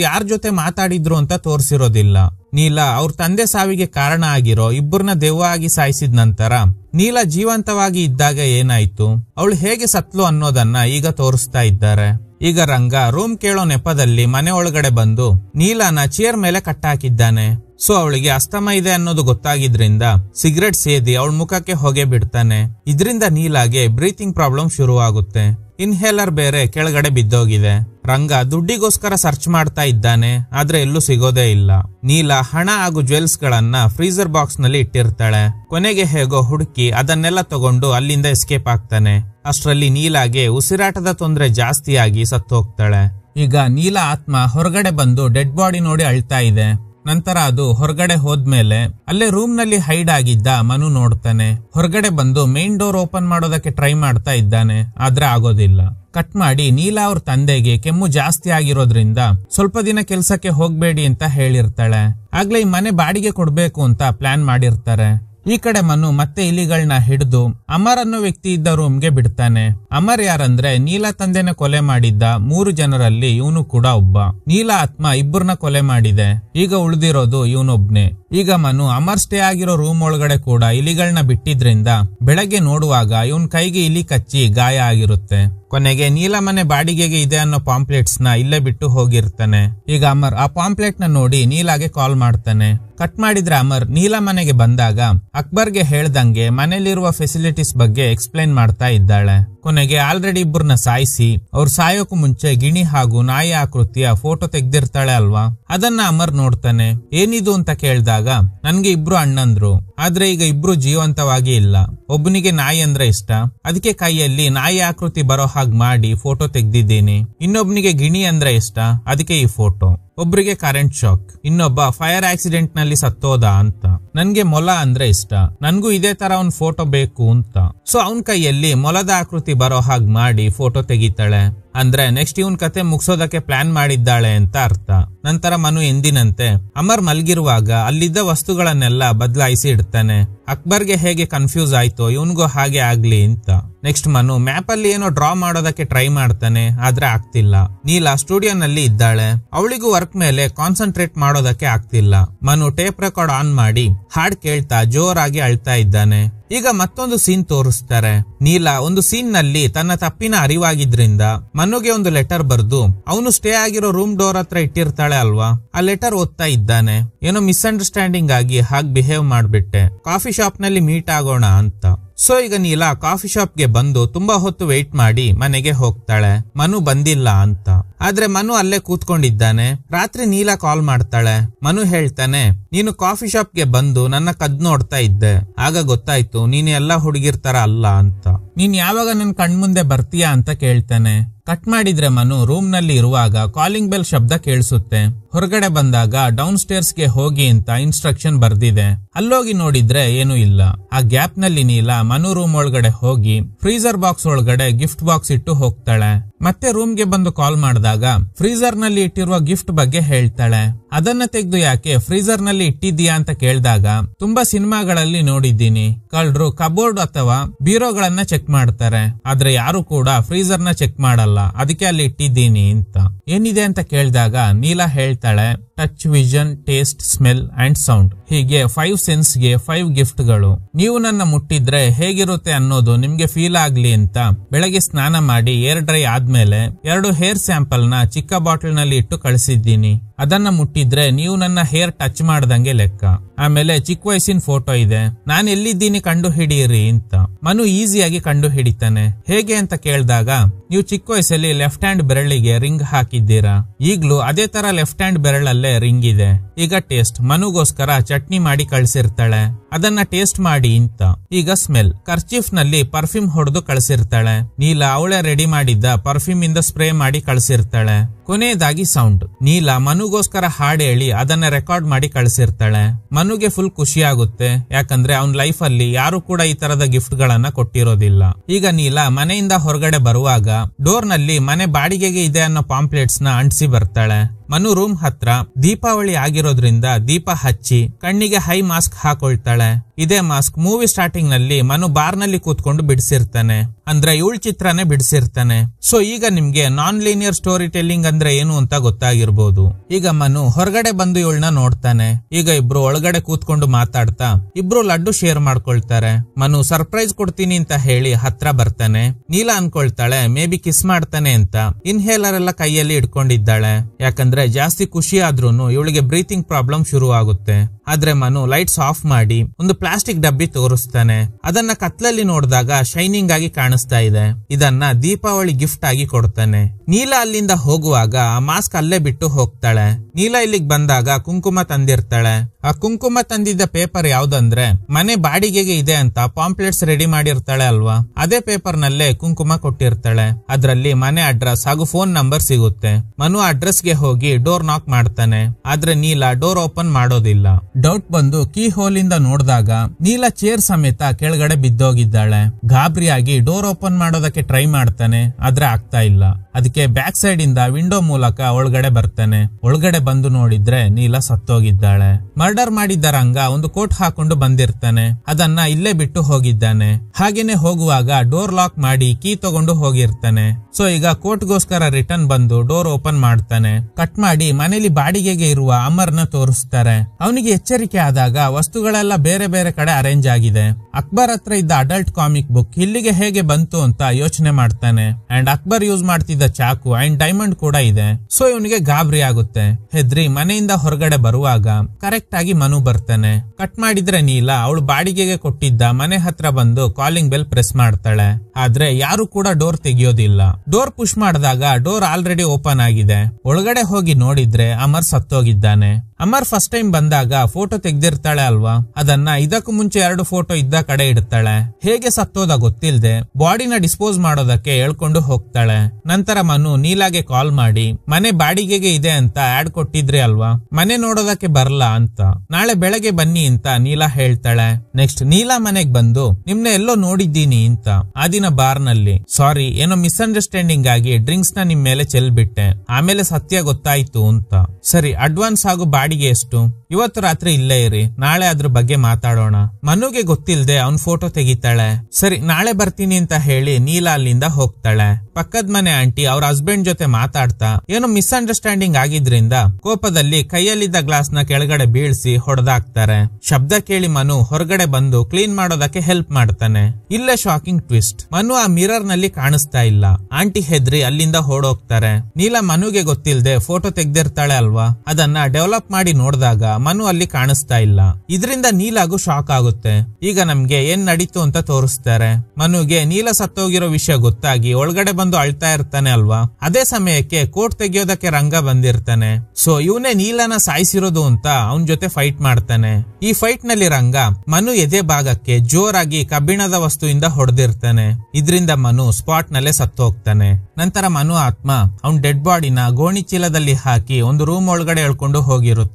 ಯಾರ ಜೊತೆ ಮಾತಾಡಿದ್ರು ಅಂತ ತೋರಿಸಿರೋದಿಲ್ಲ ನೀಲಾ ಅವ್ರ ತಂದೆ ಸಾವಿಗೆ ಕಾರಣ ಆಗಿರೋ ಇಬ್ಬರನ್ನ ದೆವ್ವ ಆಗಿ ಸಾಯಿಸಿದ ನಂತರ ನೀಲಾ ಜೀವಂತವಾಗಿ ಇದ್ದಾಗ ಏನಾಯ್ತು ಅವಳು ಹೇಗೆ ಸತ್ಲು ಅನ್ನೋದನ್ನ ಈಗ ತೋರಿಸ್ತಾ ಇದ್ದಾರೆ ಈಗ ರಂಗ ರೂಮ್ ಕೇಳೋ ನೆಪದಲ್ಲಿ ಮನೆ ಒಳಗಡೆ ಬಂದು ನೀಲಾನ ಚೇರ್ ಮೇಲೆ ಕಟ್ಟಾಕಿದ್ದಾನೆ ಸೊ ಅವಳಿಗೆ ಅಸ್ತಮ ಇದೆ ಅನ್ನೋದು ಗೊತ್ತಾಗಿದ್ರಿಂದ ಸಿಗರೆಟ್ ಸೇದಿ ಅವಳ ಮುಖಕ್ಕೆ ಹೊಗೆ ಬಿಡ್ತಾನೆ ಇದರಿಂದ ನೀಲಾಗೆ ಬ್ರೀತಿಂಗ್ ಪ್ರಾಬ್ಲಮ್ ಶುರುವಾಗುತ್ತೆ ಇನ್ಹೇಲರ್ ಬೇರೆ ಕೆಳಗಡೆ ಬಿದ್ದೋಗಿದೆ ರಂಗ ದುಡ್ಡಿಗೋಸ್ಕರ ಸರ್ಚ್ ಮಾಡ್ತಾ ಇದ್ದಾನೆ ಆದ್ರೆ ಎಲ್ಲೂ ಸಿಗೋದೇ ಇಲ್ಲ ನೀಲ ಹಣ ಹಾಗೂ ಜ್ಯುವೆಲ್ಸ್ ಗಳನ್ನ ಫ್ರೀಜರ್ ಬಾಕ್ಸ್ ನಲ್ಲಿ ಇಟ್ಟಿರ್ತಾಳೆ ಕೊನೆಗೆ ಹೇಗೋ ಹುಡುಕಿ ಅದನ್ನೆಲ್ಲ ತಗೊಂಡು ಅಲ್ಲಿಂದ ಎಸ್ಕೇಪ್ ಆಗ್ತಾನೆ ಅಷ್ಟರಲ್ಲಿ ನೀಲಾಗೆ ಉಸಿರಾಟದ ತೊಂದರೆ ಜಾಸ್ತಿಯಾಗಿ ಹೋಗ್ತಾಳೆ ಈಗ ನೀಲ ಆತ್ಮ ಹೊರಗಡೆ ಬಂದು ಡೆಡ್ ಬಾಡಿ ನೋಡಿ ಅಳ್ತಾ ಇದೆ ನಂತರ ಅದು ಹೊರಗಡೆ ಹೋದ್ಮೇಲೆ ಅಲ್ಲೇ ರೂಮ್ ನಲ್ಲಿ ಹೈಡ್ ಆಗಿದ್ದ ಮನು ನೋಡ್ತಾನೆ ಹೊರಗಡೆ ಬಂದು ಮೇನ್ ಡೋರ್ ಓಪನ್ ಮಾಡೋದಕ್ಕೆ ಟ್ರೈ ಮಾಡ್ತಾ ಇದ್ದಾನೆ ಆದ್ರೆ ಆಗೋದಿಲ್ಲ ಕಟ್ ಮಾಡಿ ನೀಲಾ ಅವ್ರ ತಂದೆಗೆ ಕೆಮ್ಮು ಜಾಸ್ತಿ ಆಗಿರೋದ್ರಿಂದ ಸ್ವಲ್ಪ ದಿನ ಕೆಲ್ಸಕ್ಕೆ ಹೋಗ್ಬೇಡಿ ಅಂತ ಹೇಳಿರ್ತಾಳೆ ಆಗ್ಲೇ ಈ ಮನೆ ಬಾಡಿಗೆ ಕೊಡ್ಬೇಕು ಅಂತ ಪ್ಲಾನ್ ಮಾಡಿರ್ತಾರೆ ಈ ಕಡೆ ಮನು ಮತ್ತೆ ಇಲಿಗಳನ್ನ ಹಿಡಿದು ಅಮರ್ ಅನ್ನೋ ವ್ಯಕ್ತಿ ಇದ್ದ ರೂಮ್ಗೆ ಬಿಡ್ತಾನೆ ಅಮರ್ ಯಾರಂದ್ರೆ ನೀಲ ತಂದೆನ ಕೊಲೆ ಮಾಡಿದ್ದ ಮೂರು ಜನರಲ್ಲಿ ಇವನು ಕೂಡ ಒಬ್ಬ ನೀಲ ಆತ್ಮ ಇಬ್ಬರನ್ನ ಕೊಲೆ ಮಾಡಿದೆ ಈಗ ಉಳಿದಿರೋದು ಇವನೊಬ್ನೇ ಈಗ ಮನು ಅಮರ್ ಸ್ಟೇ ಆಗಿರೋ ರೂಮ್ ಒಳಗಡೆ ಕೂಡ ಇಲಿಗಳನ್ನ ಬಿಟ್ಟಿದ್ರಿಂದ ಬೆಳಗ್ಗೆ ನೋಡುವಾಗ ಇವನ್ ಕೈಗೆ ಇಲಿ ಕಚ್ಚಿ ಗಾಯ ಆಗಿರುತ್ತೆ ಕೊನೆಗೆ ನೀಲಮನೆ ಬಾಡಿಗೆಗೆ ಇದೆ ಅನ್ನೋ ಪಾಂಪ್ಲೆಟ್ಸ್ ನ ಇಲ್ಲೇ ಬಿಟ್ಟು ಹೋಗಿರ್ತಾನೆ ಈಗ ಅಮರ್ ಆ ಪಾಂಪ್ಲೆಟ್ ನ ನೋಡಿ ನೀಲಾಗೆ ಕಾಲ್ ಮಾಡ್ತಾನೆ ಕಟ್ ಮಾಡಿದ್ರೆ ಅಮರ್ ನೀಲ ಮನೆಗೆ ಬಂದಾಗ ಅಕ್ಬರ್ಗೆ ಹೇಳ್ದಂಗೆ ಮನೇಲಿರುವ ಫೆಸಿಲಿಟೀಸ್ ಬಗ್ಗೆ ಎಕ್ಸ್ಪ್ಲೈನ್ ಮಾಡ್ತಾ ಇದ್ದಾಳೆ ಕೊನೆಗೆ ಆಲ್ರೆಡಿ ಇಬ್ಬರನ್ನ ಸಾಯಿಸಿ ಅವ್ರು ಸಾಯೋಕು ಮುಂಚೆ ಗಿಣಿ ಹಾಗೂ ನಾಯಿ ಆಕೃತಿಯ ಫೋಟೋ ತೆಗ್ದಿರ್ತಾಳೆ ಅಲ್ವಾ ಅದನ್ನ ಅಮರ್ ನೋಡ್ತಾನೆ ಏನಿದು ಅಂತ ಕೇಳ್ದಾಗ ಇದ್ದಾಗ ನನ್ಗೆ ಇಬ್ರು ಅಣ್ಣಂದ್ರು ಆದ್ರೆ ಈಗ ಇಬ್ರು ಜೀವಂತವಾಗಿ ಇಲ್ಲ ಒಬ್ಬನಿಗೆ ನಾಯಿ ಅಂದ್ರೆ ಇಷ್ಟ ಅದಕ್ಕೆ ಕೈಯಲ್ಲಿ ನಾಯಿ ಆಕೃತಿ ಬರೋ ಹಾಗೆ ಮಾಡಿ ಫೋಟೋ ತೆಗ್ದಿದ್ದೀನಿ ಇನ್ನೊಬ್ನಿಗೆ ಗಿಣಿ ಅಂದ್ರೆ ಇಷ್ಟ ಅದಕ್ಕೆ ಈ ಫೋಟೋ ಒಬ್ರಿಗೆ ಕರೆಂಟ್ ಶಾಕ್ ಇನ್ನೊಬ್ಬ ಫೈರ್ ಆಕ್ಸಿಡೆಂಟ್ ನಲ್ಲಿ ಸತ್ತೋದ ಅಂತ ನನ್ಗೆ ಮೊಲ ಅಂದ್ರೆ ಇಷ್ಟ ನನ್ಗೂ ಇದೇ ತರ ಅವ್ನ್ ಫೋಟೋ ಬೇಕು ಅಂತ ಸೊ ಅವನ್ ಕೈಯಲ್ಲಿ ಮೊಲದ ಆಕೃತಿ ಬರೋ ಹಾಗೆ ಮಾಡಿ ಫೋಟೋ ತೆಗಿತಾಳೆ ಅಂದ್ರೆ ನೆಕ್ಸ್ಟ್ ಇವನ್ ಕತೆ ಮುಗಿಸೋದಕ್ಕೆ ಪ್ಲಾನ್ ಮಾಡಿದ್ದಾಳೆ ಅಂತ ಅರ್ಥ ನಂತರ ಮನು ಎಂದಿನಂತೆ ಅಮರ್ ಮಲ್ಗಿರುವಾಗ ಅಲ್ಲಿದ್ದ ವಸ್ತುಗಳನ್ನೆಲ್ಲ ಬದಲಾಯಿಸಿ ಇಡ್ತಾನೆ ಅಕ್ಬರ್ಗೆ ಹೇಗೆ ಕನ್ಫ್ಯೂಸ್ ಆಯ್ತೋ ಇವನ್ಗೂ ಹಾಗೆ ಆಗ್ಲಿ ಅಂತ ನೆಕ್ಸ್ಟ್ ಮನು ಮ್ಯಾಪ್ ಅಲ್ಲಿ ಏನೋ ಡ್ರಾ ಮಾಡೋದಕ್ಕೆ ಟ್ರೈ ಮಾಡ್ತಾನೆ ಆದ್ರೆ ಆಗ್ತಿಲ್ಲ ನೀಲಾ ಸ್ಟುಡಿಯೋನಲ್ಲಿ ಇದ್ದಾಳೆ ಅವಳಿಗೂ ವರ್ಕ್ ಮೇಲೆ ಕಾನ್ಸಂಟ್ರೇಟ್ ಮಾಡೋದಕ್ಕೆ ಆಗ್ತಿಲ್ಲ ಮನು ಟೇಪ್ ರೆಕಾರ್ಡ್ ಆನ್ ಮಾಡಿ ಹಾಡ್ ಕೇಳ್ತಾ ಜೋರಾಗಿ ಅಳ್ತಾ ಇದ್ದಾನೆ ಈಗ ಮತ್ತೊಂದು ಸೀನ್ ತೋರಿಸ್ತಾರೆ ನೀಲಾ ಒಂದು ಸೀನ್ ನಲ್ಲಿ ತನ್ನ ತಪ್ಪಿನ ಅರಿವಾಗಿದ್ರಿಂದ ಮನುಗೆ ಒಂದು ಲೆಟರ್ ಬರ್ದು ಅವನು ಸ್ಟೇ ಆಗಿರೋ ರೂಮ್ ಡೋರ್ ಹತ್ರ ಇಟ್ಟಿರ್ತಾಳೆ ಅಲ್ವಾ ಆ ಲೆಟರ್ ಓದ್ತಾ ಇದ್ದಾನೆ ಏನೋ ಮಿಸ್ಅಂಡರ್ಸ್ಟ್ಯಾಂಡಿಂಗ್ ಆಗಿ ಹಾಗೆ ಬಿಹೇವ್ ಮಾಡ್ಬಿಟ್ಟೆ ಕಾಫಿ ಶಾಪ್ ನಲ್ಲಿ ಮೀಟ್ ಆಗೋಣ ಅಂತ ಸೊ ಈಗ ನೀಲಾ ಕಾಫಿ ಶಾಪ್ ಗೆ ಬಂದು ತುಂಬಾ ಹೊತ್ತು ವೇಟ್ ಮಾಡಿ ಮನೆಗೆ ಹೋಗ್ತಾಳೆ ಮನು ಬಂದಿಲ್ಲ ಅಂತ ಆದ್ರೆ ಮನು ಅಲ್ಲೇ ಕೂತ್ಕೊಂಡಿದ್ದಾನೆ ರಾತ್ರಿ ನೀಲಾ ಕಾಲ್ ಮಾಡ್ತಾಳೆ ಮನು ಹೇಳ್ತಾನೆ ನೀನು ಕಾಫಿ ಶಾಪ್ ಗೆ ಬಂದು ನನ್ನ ಕದ್ ನೋಡ್ತಾ ಇದ್ದೆ ಆಗ ಗೊತ್ತಾಯ್ತು ನೀನು ಎಲ್ಲಾ ಹುಡುಗಿರ್ತಾರ ಅಲ್ಲ ಅಂತ ನೀನ್ ಯಾವಾಗ ನನ್ ಕಣ್ಮುಂದೆ ಬರ್ತೀಯಾ ಅಂತ ಕೇಳ್ತಾನೆ ಕಟ್ ಮಾಡಿದ್ರೆ ಮನು ರೂಮ್ ನಲ್ಲಿ ಇರುವಾಗ ಕಾಲಿಂಗ್ ಬೆಲ್ ಶಬ್ದ ಕೇಳಿಸುತ್ತೆ ಹೊರಗಡೆ ಬಂದಾಗ ಡೌನ್ ಸ್ಟೇರ್ಸ್ ಗೆ ಹೋಗಿ ಅಂತ ಇನ್ಸ್ಟ್ರಕ್ಷನ್ ಬರ್ದಿದೆ ಅಲ್ಲೋಗಿ ನೋಡಿದ್ರೆ ಏನೂ ಇಲ್ಲ ಆ ಗ್ಯಾಪ್ ನಲ್ಲಿ ನೀಲ ಮನು ರೂಮ್ ಒಳಗಡೆ ಹೋಗಿ ಫ್ರೀಜರ್ ಬಾಕ್ಸ್ ಒಳಗಡೆ ಗಿಫ್ಟ್ ಬಾಕ್ಸ್ ಇಟ್ಟು ಹೋಗ್ತಾಳೆ ಮತ್ತೆ ರೂಮ್ ಗೆ ಬಂದು ಕಾಲ್ ಮಾಡಿದಾಗ ಫ್ರೀಜರ್ ನಲ್ಲಿ ಇಟ್ಟಿರುವ ಗಿಫ್ಟ್ ಬಗ್ಗೆ ಹೇಳ್ತಾಳೆ ಅದನ್ನ ತೆಗೆದು ಯಾಕೆ ಫ್ರೀಸರ್ ನಲ್ಲಿ ಇಟ್ಟಿದ್ದೀಯಾ ಅಂತ ಕೇಳಿದಾಗ ತುಂಬಾ ಸಿನಿಮಾಗಳಲ್ಲಿ ನೋಡಿದ್ದೀನಿ ಕಳ್ಳರು ಕಬೋರ್ಡ್ ಅಥವಾ ಬ್ಯೂರೋಗಳನ್ನ ಚೆಕ್ ಮಾಡ್ತಾರೆ ಆದ್ರೆ ಯಾರು ಕೂಡ ಫ್ರೀಸರ್ ನ ಚೆಕ್ ಮಾಡಲ್ಲ ಅದಕ್ಕೆ ಅಲ್ಲಿ ಇಟ್ಟಿದ್ದೀನಿ ಅಂತ ಏನಿದೆ ಅಂತ ಕೇಳಿದಾಗ ನೀಲಾ ಹೇಳ್ತಾಳೆ touch vision taste smell and sound ಹೀಗೆ ಫೈವ್ ಸೆನ್ಸ್ ಗೆ ಫೈವ್ ಗಿಫ್ಟ್ ಗಳು ನೀವು ನನ್ನ ಮುಟ್ಟಿದ್ರೆ ಹೇಗಿರುತ್ತೆ ಅನ್ನೋದು ನಿಮ್ಗೆ ಫೀಲ್ ಆಗ್ಲಿ ಅಂತ ಬೆಳಗ್ಗೆ ಸ್ನಾನ ಮಾಡಿ ಏರ್ ಡ್ರೈ ಆದ್ಮೇಲೆ ಎರಡು ಹೇರ್ ಸ್ಯಾಂಪಲ್ ನ ಚಿಕ್ಕ ಬಾಟಲ್ ನಲ್ಲಿ ಇಟ್ಟು ಕಳಿಸಿದ್ದೀನಿ ಅದನ್ನ ಮುಟ್ಟಿ ಇದ್ರೆ ನೀವು ನನ್ನ ಹೇರ್ ಟಚ್ ಮಾಡ್ದಂಗೆ ಲೆಕ್ಕ ಆಮೇಲೆ ಚಿಕ್ಕ ವಯಸ್ಸಿನ ಫೋಟೋ ಇದೆ ನಾನ್ ಎಲ್ಲಿದ್ದೀನಿ ಕಂಡು ಹಿಡಿಯಿರಿ ಅಂತ ಮನು ಈಸಿಯಾಗಿ ಕಂಡು ಹಿಡಿತಾನೆ ಹೇಗೆ ಅಂತ ಕೇಳಿದಾಗ ನೀವು ಚಿಕ್ಕ ವಯಸ್ಸಲ್ಲಿ ಲೆಫ್ಟ್ ಹ್ಯಾಂಡ್ ಬೆರಳಿಗೆ ರಿಂಗ್ ಹಾಕಿದ್ದೀರಾ ಈಗ್ಲೂ ಅದೇ ತರ ಲೆಫ್ಟ್ ಹ್ಯಾಂಡ್ ಬೆರಳಲ್ಲೇ ರಿಂಗ್ ಇದೆ ಈಗ ಟೇಸ್ಟ್ ಮನುಗೋಸ್ಕರ ಚಟ್ನಿ ಮಾಡಿ ಕಳ್ಸಿರ್ತಾಳೆ ಅದನ್ನ ಟೇಸ್ಟ್ ಮಾಡಿ ಅಂತ ಈಗ ಸ್ಮೆಲ್ ಕರ್ಚೀಫ್ ನಲ್ಲಿ ಪರ್ಫ್ಯೂಮ್ ಹೊಡೆದು ಕಳಿಸಿರ್ತಾಳೆ ನೀಲ ಅವಳೆ ರೆಡಿ ಮಾಡಿದ್ದ ಪರ್ಫ್ಯೂಮ್ ಇಂದ ಸ್ಪ್ರೇ ಮಾಡಿ ಕಳಿಸಿರ್ತಾಳೆ ಕೊನೆಯದಾಗಿ ಸೌಂಡ್ ನೀಲ ಮನುಗೋಸ್ಕರ ಹಾಡು ಹೇಳಿ ಅದನ್ನ ರೆಕಾರ್ಡ್ ಮಾಡಿ ಕಳಿಸಿರ್ತಾಳೆ ಮನುಗೆ ಫುಲ್ ಖುಷಿ ಆಗುತ್ತೆ ಯಾಕಂದ್ರೆ ಅವನ್ ಲೈಫ್ ಅಲ್ಲಿ ಯಾರು ಕೂಡ ಈ ತರದ ಗಿಫ್ಟ್ ಗಳನ್ನ ಕೊಟ್ಟಿರೋದಿಲ್ಲ ಈಗ ನೀಲ ಮನೆಯಿಂದ ಹೊರಗಡೆ ಬರುವಾಗ ಡೋರ್ ನಲ್ಲಿ ಮನೆ ಬಾಡಿಗೆಗೆ ಇದೆ ಅನ್ನೋ ಪಾಂಪ್ಲೆಟ್ಸ್ ನ ಅಂಟಿಸಿ ಬರ್ತಾಳೆ ಮನು ರೂಮ್ ಹತ್ರ ದೀಪಾವಳಿ ಆಗಿರೋದ್ರಿಂದ ದೀಪ ಹಚ್ಚಿ ಕಣ್ಣಿಗೆ ಹೈ ಮಾಸ್ಕ್ ಹಾಕೊಳ್ತಾಳೆ ಇದೇ ಮಾಸ್ಕ್ ಮೂವಿ ಸ್ಟಾರ್ಟಿಂಗ್ ನಲ್ಲಿ ಮನು ಬಾರ್ ನಲ್ಲಿ ಕೂತ್ಕೊಂಡು ಬಿಡಿಸಿರ್ತಾನೆ ಅಂದ್ರೆ ಇವಳ ಚಿತ್ರನೇ ಬಿಡಿಸಿರ್ತಾನೆ ಸೊ ಈಗ ನಿಮ್ಗೆ ನಾನ್ ಲೀನಿಯರ್ ಸ್ಟೋರಿ ಟೆಲ್ಲಿಂಗ್ ಅಂದ್ರೆ ಏನು ಅಂತ ಗೊತ್ತಾಗಿರ್ಬೋದು ಈಗ ಮನು ಹೊರಗಡೆ ಬಂದು ಇವಳನ್ನ ನೋಡ್ತಾನೆ ಈಗ ಇಬ್ರು ಒಳಗಡೆ ಕೂತ್ಕೊಂಡು ಮಾತಾಡ್ತಾ ಇಬ್ರು ಲಡ್ಡು ಶೇರ್ ಮಾಡ್ಕೊಳ್ತಾರೆ ಮನು ಸರ್ಪ್ರೈಸ್ ಕೊಡ್ತೀನಿ ಅಂತ ಹೇಳಿ ಹತ್ರ ಬರ್ತಾನೆ ನೀಲ ಅನ್ಕೊಳ್ತಾಳೆ ಮೇ ಬಿ ಕಿಸ್ ಮಾಡ್ತಾನೆ ಅಂತ ಇನ್ಹೇಲರ್ ಎಲ್ಲ ಕೈಯಲ್ಲಿ ಇಟ್ಕೊಂಡಿದ್ದಾಳೆ ಯಾಕಂದ್ರೆ ಜಾಸ್ತಿ ಖುಷಿ ಆದ್ರೂನು ಇವಳಿಗೆ ಬ್ರೀತಿಂಗ್ ಪ್ರಾಬ್ಲಮ್ ಶುರು ಆಗುತ್ತೆ ಆದ್ರೆ ಮನು ಲೈಟ್ಸ್ ಆಫ್ ಮಾಡಿ ಒಂದು ಪ್ಲಾಸ್ಟಿಕ್ ಡಬ್ಬಿ ತೋರಿಸ್ತಾನೆ ಅದನ್ನ ಕತ್ಲಲ್ಲಿ ನೋಡಿದಾಗ ಶೈನಿಂಗ್ ಆಗಿ ಕಾಣಿಸ್ತಾ ಇದೆ ಇದನ್ನ ದೀಪಾವಳಿ ಗಿಫ್ಟ್ ಆಗಿ ಕೊಡ್ತಾನೆ ನೀಲ ಅಲ್ಲಿಂದ ಹೋಗುವಾಗ ಆ ಮಾಸ್ಕ್ ಅಲ್ಲೇ ಬಿಟ್ಟು ಹೋಗ್ತಾಳೆ ನೀಲ ಇಲ್ಲಿಗೆ ಬಂದಾಗ ಕುಂಕುಮ ತಂದಿರ್ತಾಳೆ ಆ ಕುಂಕುಮ ತಂದಿದ್ದ ಪೇಪರ್ ಯಾವ್ದಂದ್ರೆ ಮನೆ ಬಾಡಿಗೆಗೆ ಇದೆ ಅಂತ ಪಾಂಪ್ಲೆಟ್ಸ್ ರೆಡಿ ಮಾಡಿರ್ತಾಳೆ ಅಲ್ವಾ ಅದೇ ಪೇಪರ್ ನಲ್ಲೇ ಕುಂಕುಮ ಕೊಟ್ಟಿರ್ತಾಳೆ ಅದ್ರಲ್ಲಿ ಮನೆ ಅಡ್ರೆಸ್ ಹಾಗೂ ಫೋನ್ ನಂಬರ್ ಸಿಗುತ್ತೆ ಮನು ಅಡ್ರೆಸ್ಗೆ ಹೋಗಿ ಡೋರ್ ನಾಕ್ ಮಾಡ್ತಾನೆ ಆದ್ರೆ ನೀಲ ಡೋರ್ ಓಪನ್ ಮಾಡೋದಿಲ್ಲ ಡೌಟ್ ಬಂದು ಕೀ ಹೋಲ್ ಇಂದ ನೋಡಿದಾಗ ನೀಲ ಚೇರ್ ಸಮೇತ ಕೆಳಗಡೆ ಬಿದ್ದೋಗಿದ್ದಾಳೆ ಗಾಬರಿಯಾಗಿ ಡೋರ್ ಓಪನ್ ಮಾಡೋದಕ್ಕೆ ಟ್ರೈ ಮಾಡ್ತಾನೆ ಆದ್ರೆ ಆಗ್ತಾ ಇಲ್ಲ ಅದಕ್ಕೆ ಬ್ಯಾಕ್ ಸೈಡ್ ಇಂದ ವಿಂಡೋ ಮೂಲಕ ಒಳಗಡೆ ಬರ್ತಾನೆ ಒಳಗಡೆ ಬಂದು ನೋಡಿದ್ರೆ ನೀಲ ಸತ್ತೋಗಿದ್ದಾಳೆ ಮರ್ಡರ್ ಮಾಡಿದ್ದ ರಂಗ ಒಂದು ಕೋಟ್ ಹಾಕೊಂಡು ಬಂದಿರ್ತಾನೆ ಅದನ್ನ ಇಲ್ಲೇ ಬಿಟ್ಟು ಹೋಗಿದ್ದಾನೆ ಹಾಗೇನೆ ಹೋಗುವಾಗ ಡೋರ್ ಲಾಕ್ ಮಾಡಿ ಕೀ ತಗೊಂಡು ಹೋಗಿರ್ತಾನೆ ಸೊ ಈಗ ಕೋಟ್ ಗೋಸ್ಕರ ರಿಟರ್ನ್ ಬಂದು ಡೋರ್ ಓಪನ್ ಮಾಡ್ತಾನೆ ಕಟ್ ಮಾಡಿ ಮನೇಲಿ ಬಾಡಿಗೆಗೆ ಇರುವ ಅಮರ್ನ ತೋರಿಸ್ತಾರೆ ಅವನಿಗೆ ಎಚ್ಚರಿಕೆ ಆದಾಗ ವಸ್ತುಗಳೆಲ್ಲ ಬೇರೆ ಬೇರೆ ಕಡೆ ಅರೇಂಜ್ ಆಗಿದೆ ಅಕ್ಬರ್ ಹತ್ರ ಇದ್ದ ಅಡಲ್ಟ್ ಕಾಮಿಕ್ ಬುಕ್ ಇಲ್ಲಿಗೆ ಹೇಗೆ ಬಂತು ಅಂತ ಯೋಚನೆ ಮಾಡ್ತಾನೆ ಅಂಡ್ ಅಕ್ಬರ್ ಯೂಸ್ ಮಾಡ್ತಿದ್ದ ಚಾಕು ಅಂಡ್ ಡೈಮಂಡ್ ಕೂಡ ಇದೆ ಸೊ ಇವನಿಗೆ ಗಾಬರಿ ಆಗುತ್ತೆ ಹೆದ್ರಿ ಮನೆಯಿಂದ ಹೊರಗಡೆ ಬರುವಾಗ ಕರೆಕ್ಟ್ ಆಗಿ ಮನು ಬರ್ತಾನೆ ಕಟ್ ಮಾಡಿದ್ರೆ ನೀಲ ಅವಳು ಬಾಡಿಗೆಗೆ ಕೊಟ್ಟಿದ್ದ ಮನೆ ಹತ್ರ ಬಂದು ಕಾಲಿಂಗ್ ಬೆಲ್ ಪ್ರೆಸ್ ಮಾಡ್ತಾಳೆ ಆದ್ರೆ ಯಾರು ಕೂಡ ಡೋರ್ ತೆಗಿಯೋದಿಲ್ಲ ಡೋರ್ ಪುಷ್ ಮಾಡಿದಾಗ ಡೋರ್ ಆಲ್ರೆಡಿ ಓಪನ್ ಆಗಿದೆ ಒಳಗಡೆ ಹೋಗಿ ನೋಡಿದ್ರೆ ಅಮರ್ ಸತ್ತೋಗಿದ್ದಾನೆ ಅಮರ್ ಫಸ್ಟ್ ಟೈಮ್ ಬಂದಾಗ ಫೋಟೋ ತೆಗ್ದಿರ್ತಾಳೆ ಅಲ್ವಾ ಅದನ್ನ ಇದಕ್ಕೂ ಮುಂಚೆ ಎರಡು ಫೋಟೋ ಇದ್ದ ಕಡೆ ಇಡ್ತಾಳೆ ಹೇಗೆ ಸತ್ತೋದ ಗೊತ್ತಿಲ್ಲದೆ ಬಾಡಿನ ಡಿಸ್ಪೋಸ್ ಮಾಡೋದಕ್ಕೆ ಹೇಳ್ಕೊಂಡು ಹೋಗ್ತಾಳೆ ನಂತರ ಮನು ನೀಲಾಗೆ ಕಾಲ್ ಮಾಡಿ ಮನೆ ಬಾಡಿಗೆಗೆ ಇದೆ ಅಂತ ಆಡ್ ಕೊಟ್ಟಿದ್ರೆ ಅಲ್ವಾ ಮನೆ ನೋಡೋದಕ್ಕೆ ಬರಲ್ಲ ಅಂತ ನಾಳೆ ಬೆಳಗ್ಗೆ ಬನ್ನಿ ಅಂತ ನೀಲಾ ಹೇಳ್ತಾಳೆ ನೆಕ್ಸ್ಟ್ ನೀಲಾ ಮನೆಗ್ ಬಂದು ನಿಮ್ನ ಎಲ್ಲೋ ನೋಡಿದ್ದೀನಿ ಅಂತ ಆ ದಿನ ಬಾರ್ ನಲ್ಲಿ ಸಾರಿ ಏನೋ ಮಿಸ್ಅಂಡರ್ಸ್ಟ್ಯಾಂಡಿಂಗ್ ಆಗಿ ಡ್ರಿಂಕ್ಸ್ ನ ನಿಮ್ ಮೇಲೆ ಚೆಲ್ಬಿಟ್ಟೆ ಆಮೇಲೆ ಸತ್ಯ ಗೊತ್ತಾಯ್ತು ಅಂತ ಸರಿ ಅಡ್ವಾನ್ಸ್ ಹಾಗೂ ಬಾಡಿಗೆ ಎಷ್ಟು ಇವತ್ತು ರಾತ್ರಿ ಇಲ್ಲೇ ಇರಿ ನಾಳೆ ಅದ್ರ ಬಗ್ಗೆ ಮಾತಾಡೋಣ ಮನುಗೆ ಗೊತ್ತಿಲ್ದೆ ಅವ್ನ್ ಫೋಟೋ ತೆಗಿತಾಳೆ ಸರಿ ನಾಳೆ ಬರ್ತೀನಿ ಅಂತ ಹೇಳಿ ನೀಲಾ ಅಲ್ಲಿಂದ ಹೋಗ್ತಾಳೆ ಪಕ್ಕದ ಮನೆ ಆಂಟಿ ಅವ್ರ ಹಸ್ಬೆಂಡ್ ಜೊತೆ ಮಾತಾಡ್ತಾ ಏನೋ ಮಿಸ್ಅಂಡರ್ಸ್ಟ್ಯಾಂಡಿಂಗ್ ಆಗಿದ್ರಿಂದ ಕೋಪದಲ್ಲಿ ಕೈಯಲ್ಲಿದ್ದ ಗ್ಲಾಸ್ ನ ಕೆಳಗಡೆ ಬೀಳ್ಸಿ ಹೊಡೆದಾಕ್ತಾರೆ ಶಬ್ದ ಕೇಳಿ ಮನು ಹೊರಗಡೆ ಬಂದು ಕ್ಲೀನ್ ಮಾಡೋದಕ್ಕೆ ಹೆಲ್ಪ್ ಮಾಡ್ತಾನೆ ಇಲ್ಲೇ ಶಾಕಿಂಗ್ ಟ್ವಿಸ್ಟ್ ಮನು ಆ ಮಿರರ್ ನಲ್ಲಿ ಕಾಣಿಸ್ತಾ ಇಲ್ಲ ಆಂಟಿ ಹೆದ್ರಿ ಅಲ್ಲಿಂದ ಓಡೋಗ್ತಾರೆ ನೀಲಾ ಮನುಗೆ ಗೊತ್ತಿಲ್ಲದೆ ಫೋಟೋ ತೆಗ್ದಿರ್ತಾಳೆ ಅಲ್ವಾ ಅದನ್ನ ಡೆವಲಪ್ ಮಾಡಿ ನೋಡಿದಾಗ ಮನು ಅಲ್ಲಿ ಕಾಣಿಸ್ತಾ ಇಲ್ಲ ಇದರಿಂದ ನೀಲಾಗೂ ಶಾಕ್ ಆಗುತ್ತೆ ಈಗ ನಮ್ಗೆ ಏನ್ ನಡೀತು ಅಂತ ತೋರಿಸ್ತಾರೆ ಮನುಗೆ ನೀಲ ಸತ್ತೋಗಿರೋ ವಿಷಯ ಗೊತ್ತಾಗಿ ಒಳಗಡೆ ಬಂದು ಅಳ್ತಾ ಇರ್ತಾನೆ ಅಲ್ವಾ ಅದೇ ಸಮಯಕ್ಕೆ ಕೋಟ್ ತೆಗೆಯೋದಕ್ಕೆ ರಂಗ ಬಂದಿರ್ತಾನೆ ಸೊ ಇವನೇ ನೀಲನ ಸಾಯಿಸಿರೋದು ಅಂತ ಅವನ್ ಜೊತೆ ಫೈಟ್ ಮಾಡ್ತಾನೆ ಈ ಫೈಟ್ ನಲ್ಲಿ ರಂಗ ಮನು ಎದೆ ಭಾಗಕ್ಕೆ ಜೋರಾಗಿ ಕಬ್ಬಿಣದ ವಸ್ತುವಿಂದ ಹೊಡೆದಿರ್ತಾನೆ ಇದರಿಂದ ಮನು ಸ್ಪಾಟ್ ನಲ್ಲೇ ಸತ್ತು ಹೋಗ್ತಾನೆ ನಂತರ ಮನು ಆತ್ಮ ಅವನ್ ಡೆಡ್ ಬಾಡಿನ ಗೋಣಿ ಚೀಲದಲ್ಲಿ ಹಾಕಿ ಒಂದು ರೂಮ್ ಒಳಗಡೆ ಎಳ್ಕೊಂಡು ಹೋಗಿರುತ್ತೆ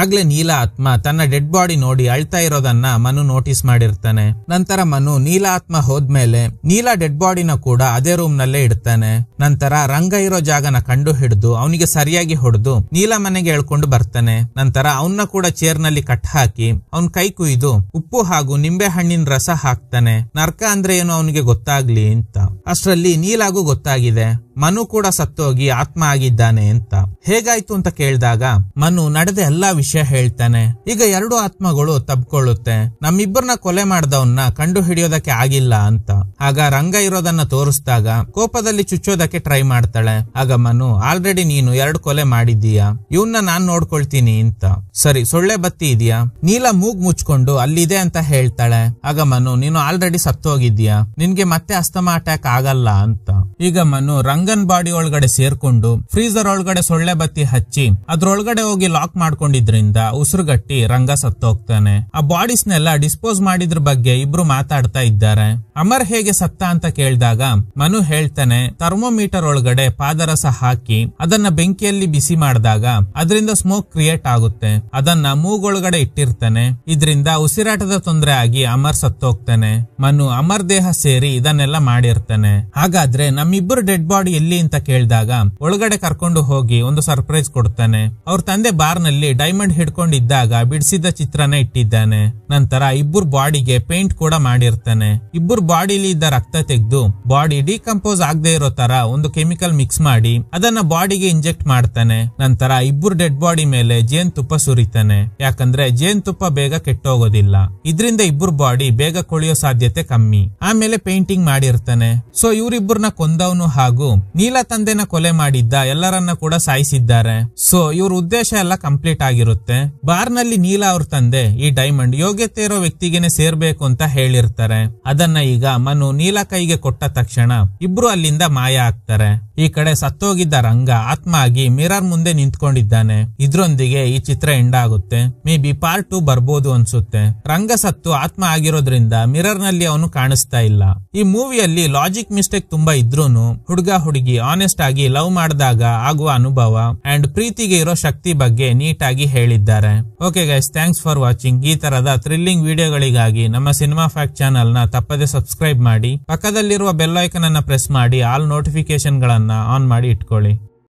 ಆಗ್ಲೇ ನೀಲ ಆತ್ಮ ತನ್ನ ಡೆಡ್ ಬಾಡಿ ನೋಡಿ ಅಳ್ತಾ ಇರೋದನ್ನ ಮನು ನೋಟಿಸ್ ಮಾಡಿರ್ತಾನೆ ನಂತರ ಮನು ನೀಲ ಆತ್ಮ ಹೋದ್ಮೇಲೆ ನೀಲ ಡೆಡ್ ಬಾಡಿನ ಕೂಡ ಅದೇ ರೂಮ್ ನಲ್ಲೇ ಇಡ್ತಾನೆ ನಂತರ ರಂಗ ಇರೋ ಜಾಗನ ಕಂಡು ಹಿಡಿದು ಅವನಿಗೆ ಸರಿಯಾಗಿ ಹೊಡೆದು ನೀಲ ಮನೆಗೆ ಎಳ್ಕೊಂಡು ಬರ್ತಾನೆ ನಂತರ ಅವನ್ನ ಕೂಡ ಚೇರ್ ನಲ್ಲಿ ಕಟ್ ಹಾಕಿ ಅವನ್ ಕೈ ಕುಯ್ದು ಉಪ್ಪು ಹಾಗೂ ನಿಂಬೆ ಹಣ್ಣಿನ ರಸ ಹಾಕ್ತಾನೆ ನರ್ಕ ಅಂದ್ರೆ ಏನು ಅವನಿಗೆ ಗೊತ್ತಾಗ್ಲಿ ಅಂತ ಅಷ್ಟರಲ್ಲಿ ನೀಲಾಗೂ ಗೊತ್ತಾಗಿದೆ ಮನು ಕೂಡ ಸತ್ತೋಗಿ ಆತ್ಮ ಆಗಿದ್ದಾನೆ ಅಂತ ಹೇಗಾಯ್ತು ಅಂತ ಕೇಳಿದಾಗ ಮನು ನಡೆದ ಎಲ್ಲಾ ವಿಷಯ ಹೇಳ್ತಾನೆ ಈಗ ಎರಡು ಆತ್ಮಗಳು ತಬ್ಕೊಳ್ಳುತ್ತೆ ನಮ್ಮಿಬ್ಬರನ್ನ ಕೊಲೆ ಮಾಡ್ದವನ್ನ ಕಂಡು ಹಿಡಿಯೋದಕ್ಕೆ ಆಗಿಲ್ಲ ಅಂತ ಆಗ ರಂಗ ಇರೋದನ್ನ ತೋರಿಸಿದಾಗ ಕೋಪದಲ್ಲಿ ಚುಚ್ಚೋದಕ್ಕೆ ಟ್ರೈ ಮಾಡ್ತಾಳೆ ಆಗ ಮನು ಆಲ್ರೆಡಿ ನೀನು ಎರಡು ಕೊಲೆ ಮಾಡಿದ್ದೀಯಾ ಇವನ್ನ ನಾನ್ ನೋಡ್ಕೊಳ್ತೀನಿ ಅಂತ ಸರಿ ಸೊಳ್ಳೆ ಬತ್ತಿ ಇದೆಯಾ ನೀಲ ಮೂಗ್ ಮುಚ್ಕೊಂಡು ಅಲ್ಲಿದೆ ಅಂತ ಹೇಳ್ತಾಳೆ ಆಗ ಮನು ನೀನು ಆಲ್ರೆಡಿ ಸತ್ತೋಗಿದ್ಯಾ ನಿನ್ಗೆ ಮತ್ತೆ ಅಸ್ತಮಾ ಅಟ್ಯಾಕ್ ಆಗಲ್ಲ ಅಂತ ಈಗ ಮನು ರಂಗ ಬಾಡಿ ಒಳಗಡೆ ಸೇರ್ಕೊಂಡು ಫ್ರೀಸರ್ ಒಳಗಡೆ ಸೊಳ್ಳೆ ಬತ್ತಿ ಹಚ್ಚಿ ಅದ್ರೊಳಗಡೆ ಹೋಗಿ ಲಾಕ್ ಮಾಡ್ಕೊಂಡಿದ್ರಿಂದ ಉಸಿರುಗಟ್ಟಿ ರಂಗ ಸತ್ತೋಗ್ತಾನೆ ಆ ಬಾಡೀಸ್ ಡಿಸ್ಪೋಸ್ ಮಾಡಿದ್ರ ಬಗ್ಗೆ ಇಬ್ರು ಮಾತಾಡ್ತಾ ಇದ್ದಾರೆ ಅಮರ್ ಹೇಗೆ ಸತ್ತ ಅಂತ ಕೇಳಿದಾಗ ಮನು ಹೇಳ್ತಾನೆ ಥರ್ಮೋಮೀಟರ್ ಒಳಗಡೆ ಪಾದರಸ ಹಾಕಿ ಅದನ್ನ ಬೆಂಕಿಯಲ್ಲಿ ಬಿಸಿ ಮಾಡಿದಾಗ ಅದರಿಂದ ಸ್ಮೋಕ್ ಕ್ರಿಯೇಟ್ ಆಗುತ್ತೆ ಅದನ್ನ ಮೂಗೊಳಗಡೆ ಇಟ್ಟಿರ್ತಾನೆ ಇದರಿಂದ ಉಸಿರಾಟದ ತೊಂದರೆ ಆಗಿ ಅಮರ್ ಸತ್ತೋಗ್ತಾನೆ ಮನು ಅಮರ್ ದೇಹ ಸೇರಿ ಇದನ್ನೆಲ್ಲ ಮಾಡಿರ್ತಾನೆ ಹಾಗಾದ್ರೆ ನಮ್ಮಿಬ್ಬರು ಡೆಡ್ ಬಾಡಿ ಎಲ್ಲಿ ಅಂತ ಕೇಳಿದಾಗ ಒಳಗಡೆ ಕರ್ಕೊಂಡು ಹೋಗಿ ಒಂದು ಸರ್ಪ್ರೈಸ್ ಕೊಡ್ತಾನೆ ಅವ್ರ ತಂದೆ ಬಾರ್ ನಲ್ಲಿ ಡೈಮಂಡ್ ಹಿಡ್ಕೊಂಡಿದ್ದಾಗ ಬಿಡಿಸಿದ ಚಿತ್ರನ ಇಟ್ಟಿದ್ದಾನೆ ನಂತರ ಇಬ್ಬರು ಬಾಡಿಗೆ ಪೇಂಟ್ ಕೂಡ ಮಾಡಿರ್ತಾನೆ ಇಬ್ಬರು ಬಾಡಿಲಿ ಇದ್ದ ರಕ್ತ ತೆಗೆದು ಬಾಡಿ ಡಿಕಂಪೋಸ್ ಆಗದೆ ಇರೋ ತರ ಒಂದು ಕೆಮಿಕಲ್ ಮಿಕ್ಸ್ ಮಾಡಿ ಅದನ್ನ ಬಾಡಿಗೆ ಇಂಜೆಕ್ಟ್ ಮಾಡ್ತಾನೆ ನಂತರ ಇಬ್ಬರು ಡೆಡ್ ಬಾಡಿ ಮೇಲೆ ಜೇನ್ ತುಪ್ಪ ಸುರಿತಾನೆ ಯಾಕಂದ್ರೆ ಜೇನ್ ತುಪ್ಪ ಬೇಗ ಕೆಟ್ಟೋಗೋದಿಲ್ಲ ಇದರಿಂದ ಇಬ್ಬರು ಬಾಡಿ ಬೇಗ ಕೊಳಿಯೋ ಸಾಧ್ಯತೆ ಕಮ್ಮಿ ಆಮೇಲೆ ಪೇಂಟಿಂಗ್ ಮಾಡಿರ್ತಾನೆ ಸೊ ಇವರಿಬ್ಬರನ್ನ ಕೊಂದವನು ಹಾಗೂ ನೀಲ ತಂದೆನ ಕೊಲೆ ಮಾಡಿದ್ದ ಎಲ್ಲರನ್ನ ಕೂಡ ಸಾಯಿಸಿದ್ದಾರೆ ಸೊ ಇವ್ರ ಉದ್ದೇಶ ಎಲ್ಲ ಕಂಪ್ಲೀಟ್ ಆಗಿರುತ್ತೆ ಬಾರ್ ನಲ್ಲಿ ನೀಲ ಅವ್ರ ತಂದೆ ಈ ಡೈಮಂಡ್ ಯೋಗ್ಯತೆ ಇರೋ ವ್ಯಕ್ತಿಗೆನೆ ಸೇರ್ಬೇಕು ಅಂತ ಹೇಳಿರ್ತಾರೆ ಅದನ್ನ ಈಗ ಮನು ನೀಲ ಕೈಗೆ ಕೊಟ್ಟ ತಕ್ಷಣ ಇಬ್ರು ಅಲ್ಲಿಂದ ಮಾಯ ಆಗ್ತಾರೆ ಈ ಕಡೆ ಸತ್ತೋಗಿದ್ದ ರಂಗ ಆತ್ಮ ಆಗಿ ಮಿರರ್ ಮುಂದೆ ನಿಂತ್ಕೊಂಡಿದ್ದಾನೆ ಇದ್ರೊಂದಿಗೆ ಈ ಚಿತ್ರ ಎಂಡ್ ಆಗುತ್ತೆ ಮೇ ಬಿ ಪಾರ್ಟ್ ಟು ಬರ್ಬೋದು ಅನ್ಸುತ್ತೆ ರಂಗ ಸತ್ತು ಆತ್ಮ ಆಗಿರೋದ್ರಿಂದ ಮಿರರ್ ನಲ್ಲಿ ಅವನು ಕಾಣಿಸ್ತಾ ಇಲ್ಲ ಈ ಮೂವಿಯಲ್ಲಿ ಲಾಜಿಕ್ ಮಿಸ್ಟೇಕ್ ತುಂಬಾ ಇದ್ರೂನು ಹುಡುಗ ಹುಡುಗಿ ಆನೆಸ್ಟ್ ಆಗಿ ಲವ್ ಮಾಡಿದಾಗ ಆಗುವ ಅನುಭವ ಅಂಡ್ ಪ್ರೀತಿಗೆ ಇರೋ ಶಕ್ತಿ ಬಗ್ಗೆ ನೀಟಾಗಿ ಹೇಳಿದ್ದಾರೆ okay guys thanks for watching ಈ ತರದ ಥ್ರಿಲ್ಲಿಂಗ್ ವಿಡಿಯೋಗಳಿಗಾಗಿ ನಮ್ಮ ಸಿನಿಮಾ ಫ್ಯಾಕ್ಟ್ ಚಾನಲ್ ನ ತಪ್ಪದೆ ಸಬ್ಸ್ಕ್ರೈಬ್ ಮಾಡಿ ಪಕ್ಕದಲ್ಲಿರುವ ಬೆಲ್ ಅನ್ನ ಪ್ರೆಸ್ ಮಾಡಿ ಆಲ್ ನೋಟಿಫಿಕೇಶನ್ ಗಳನ್ನ ಆನ್ ಮಾಡಿ ಇಟ್ಕೊಳ್ಳಿ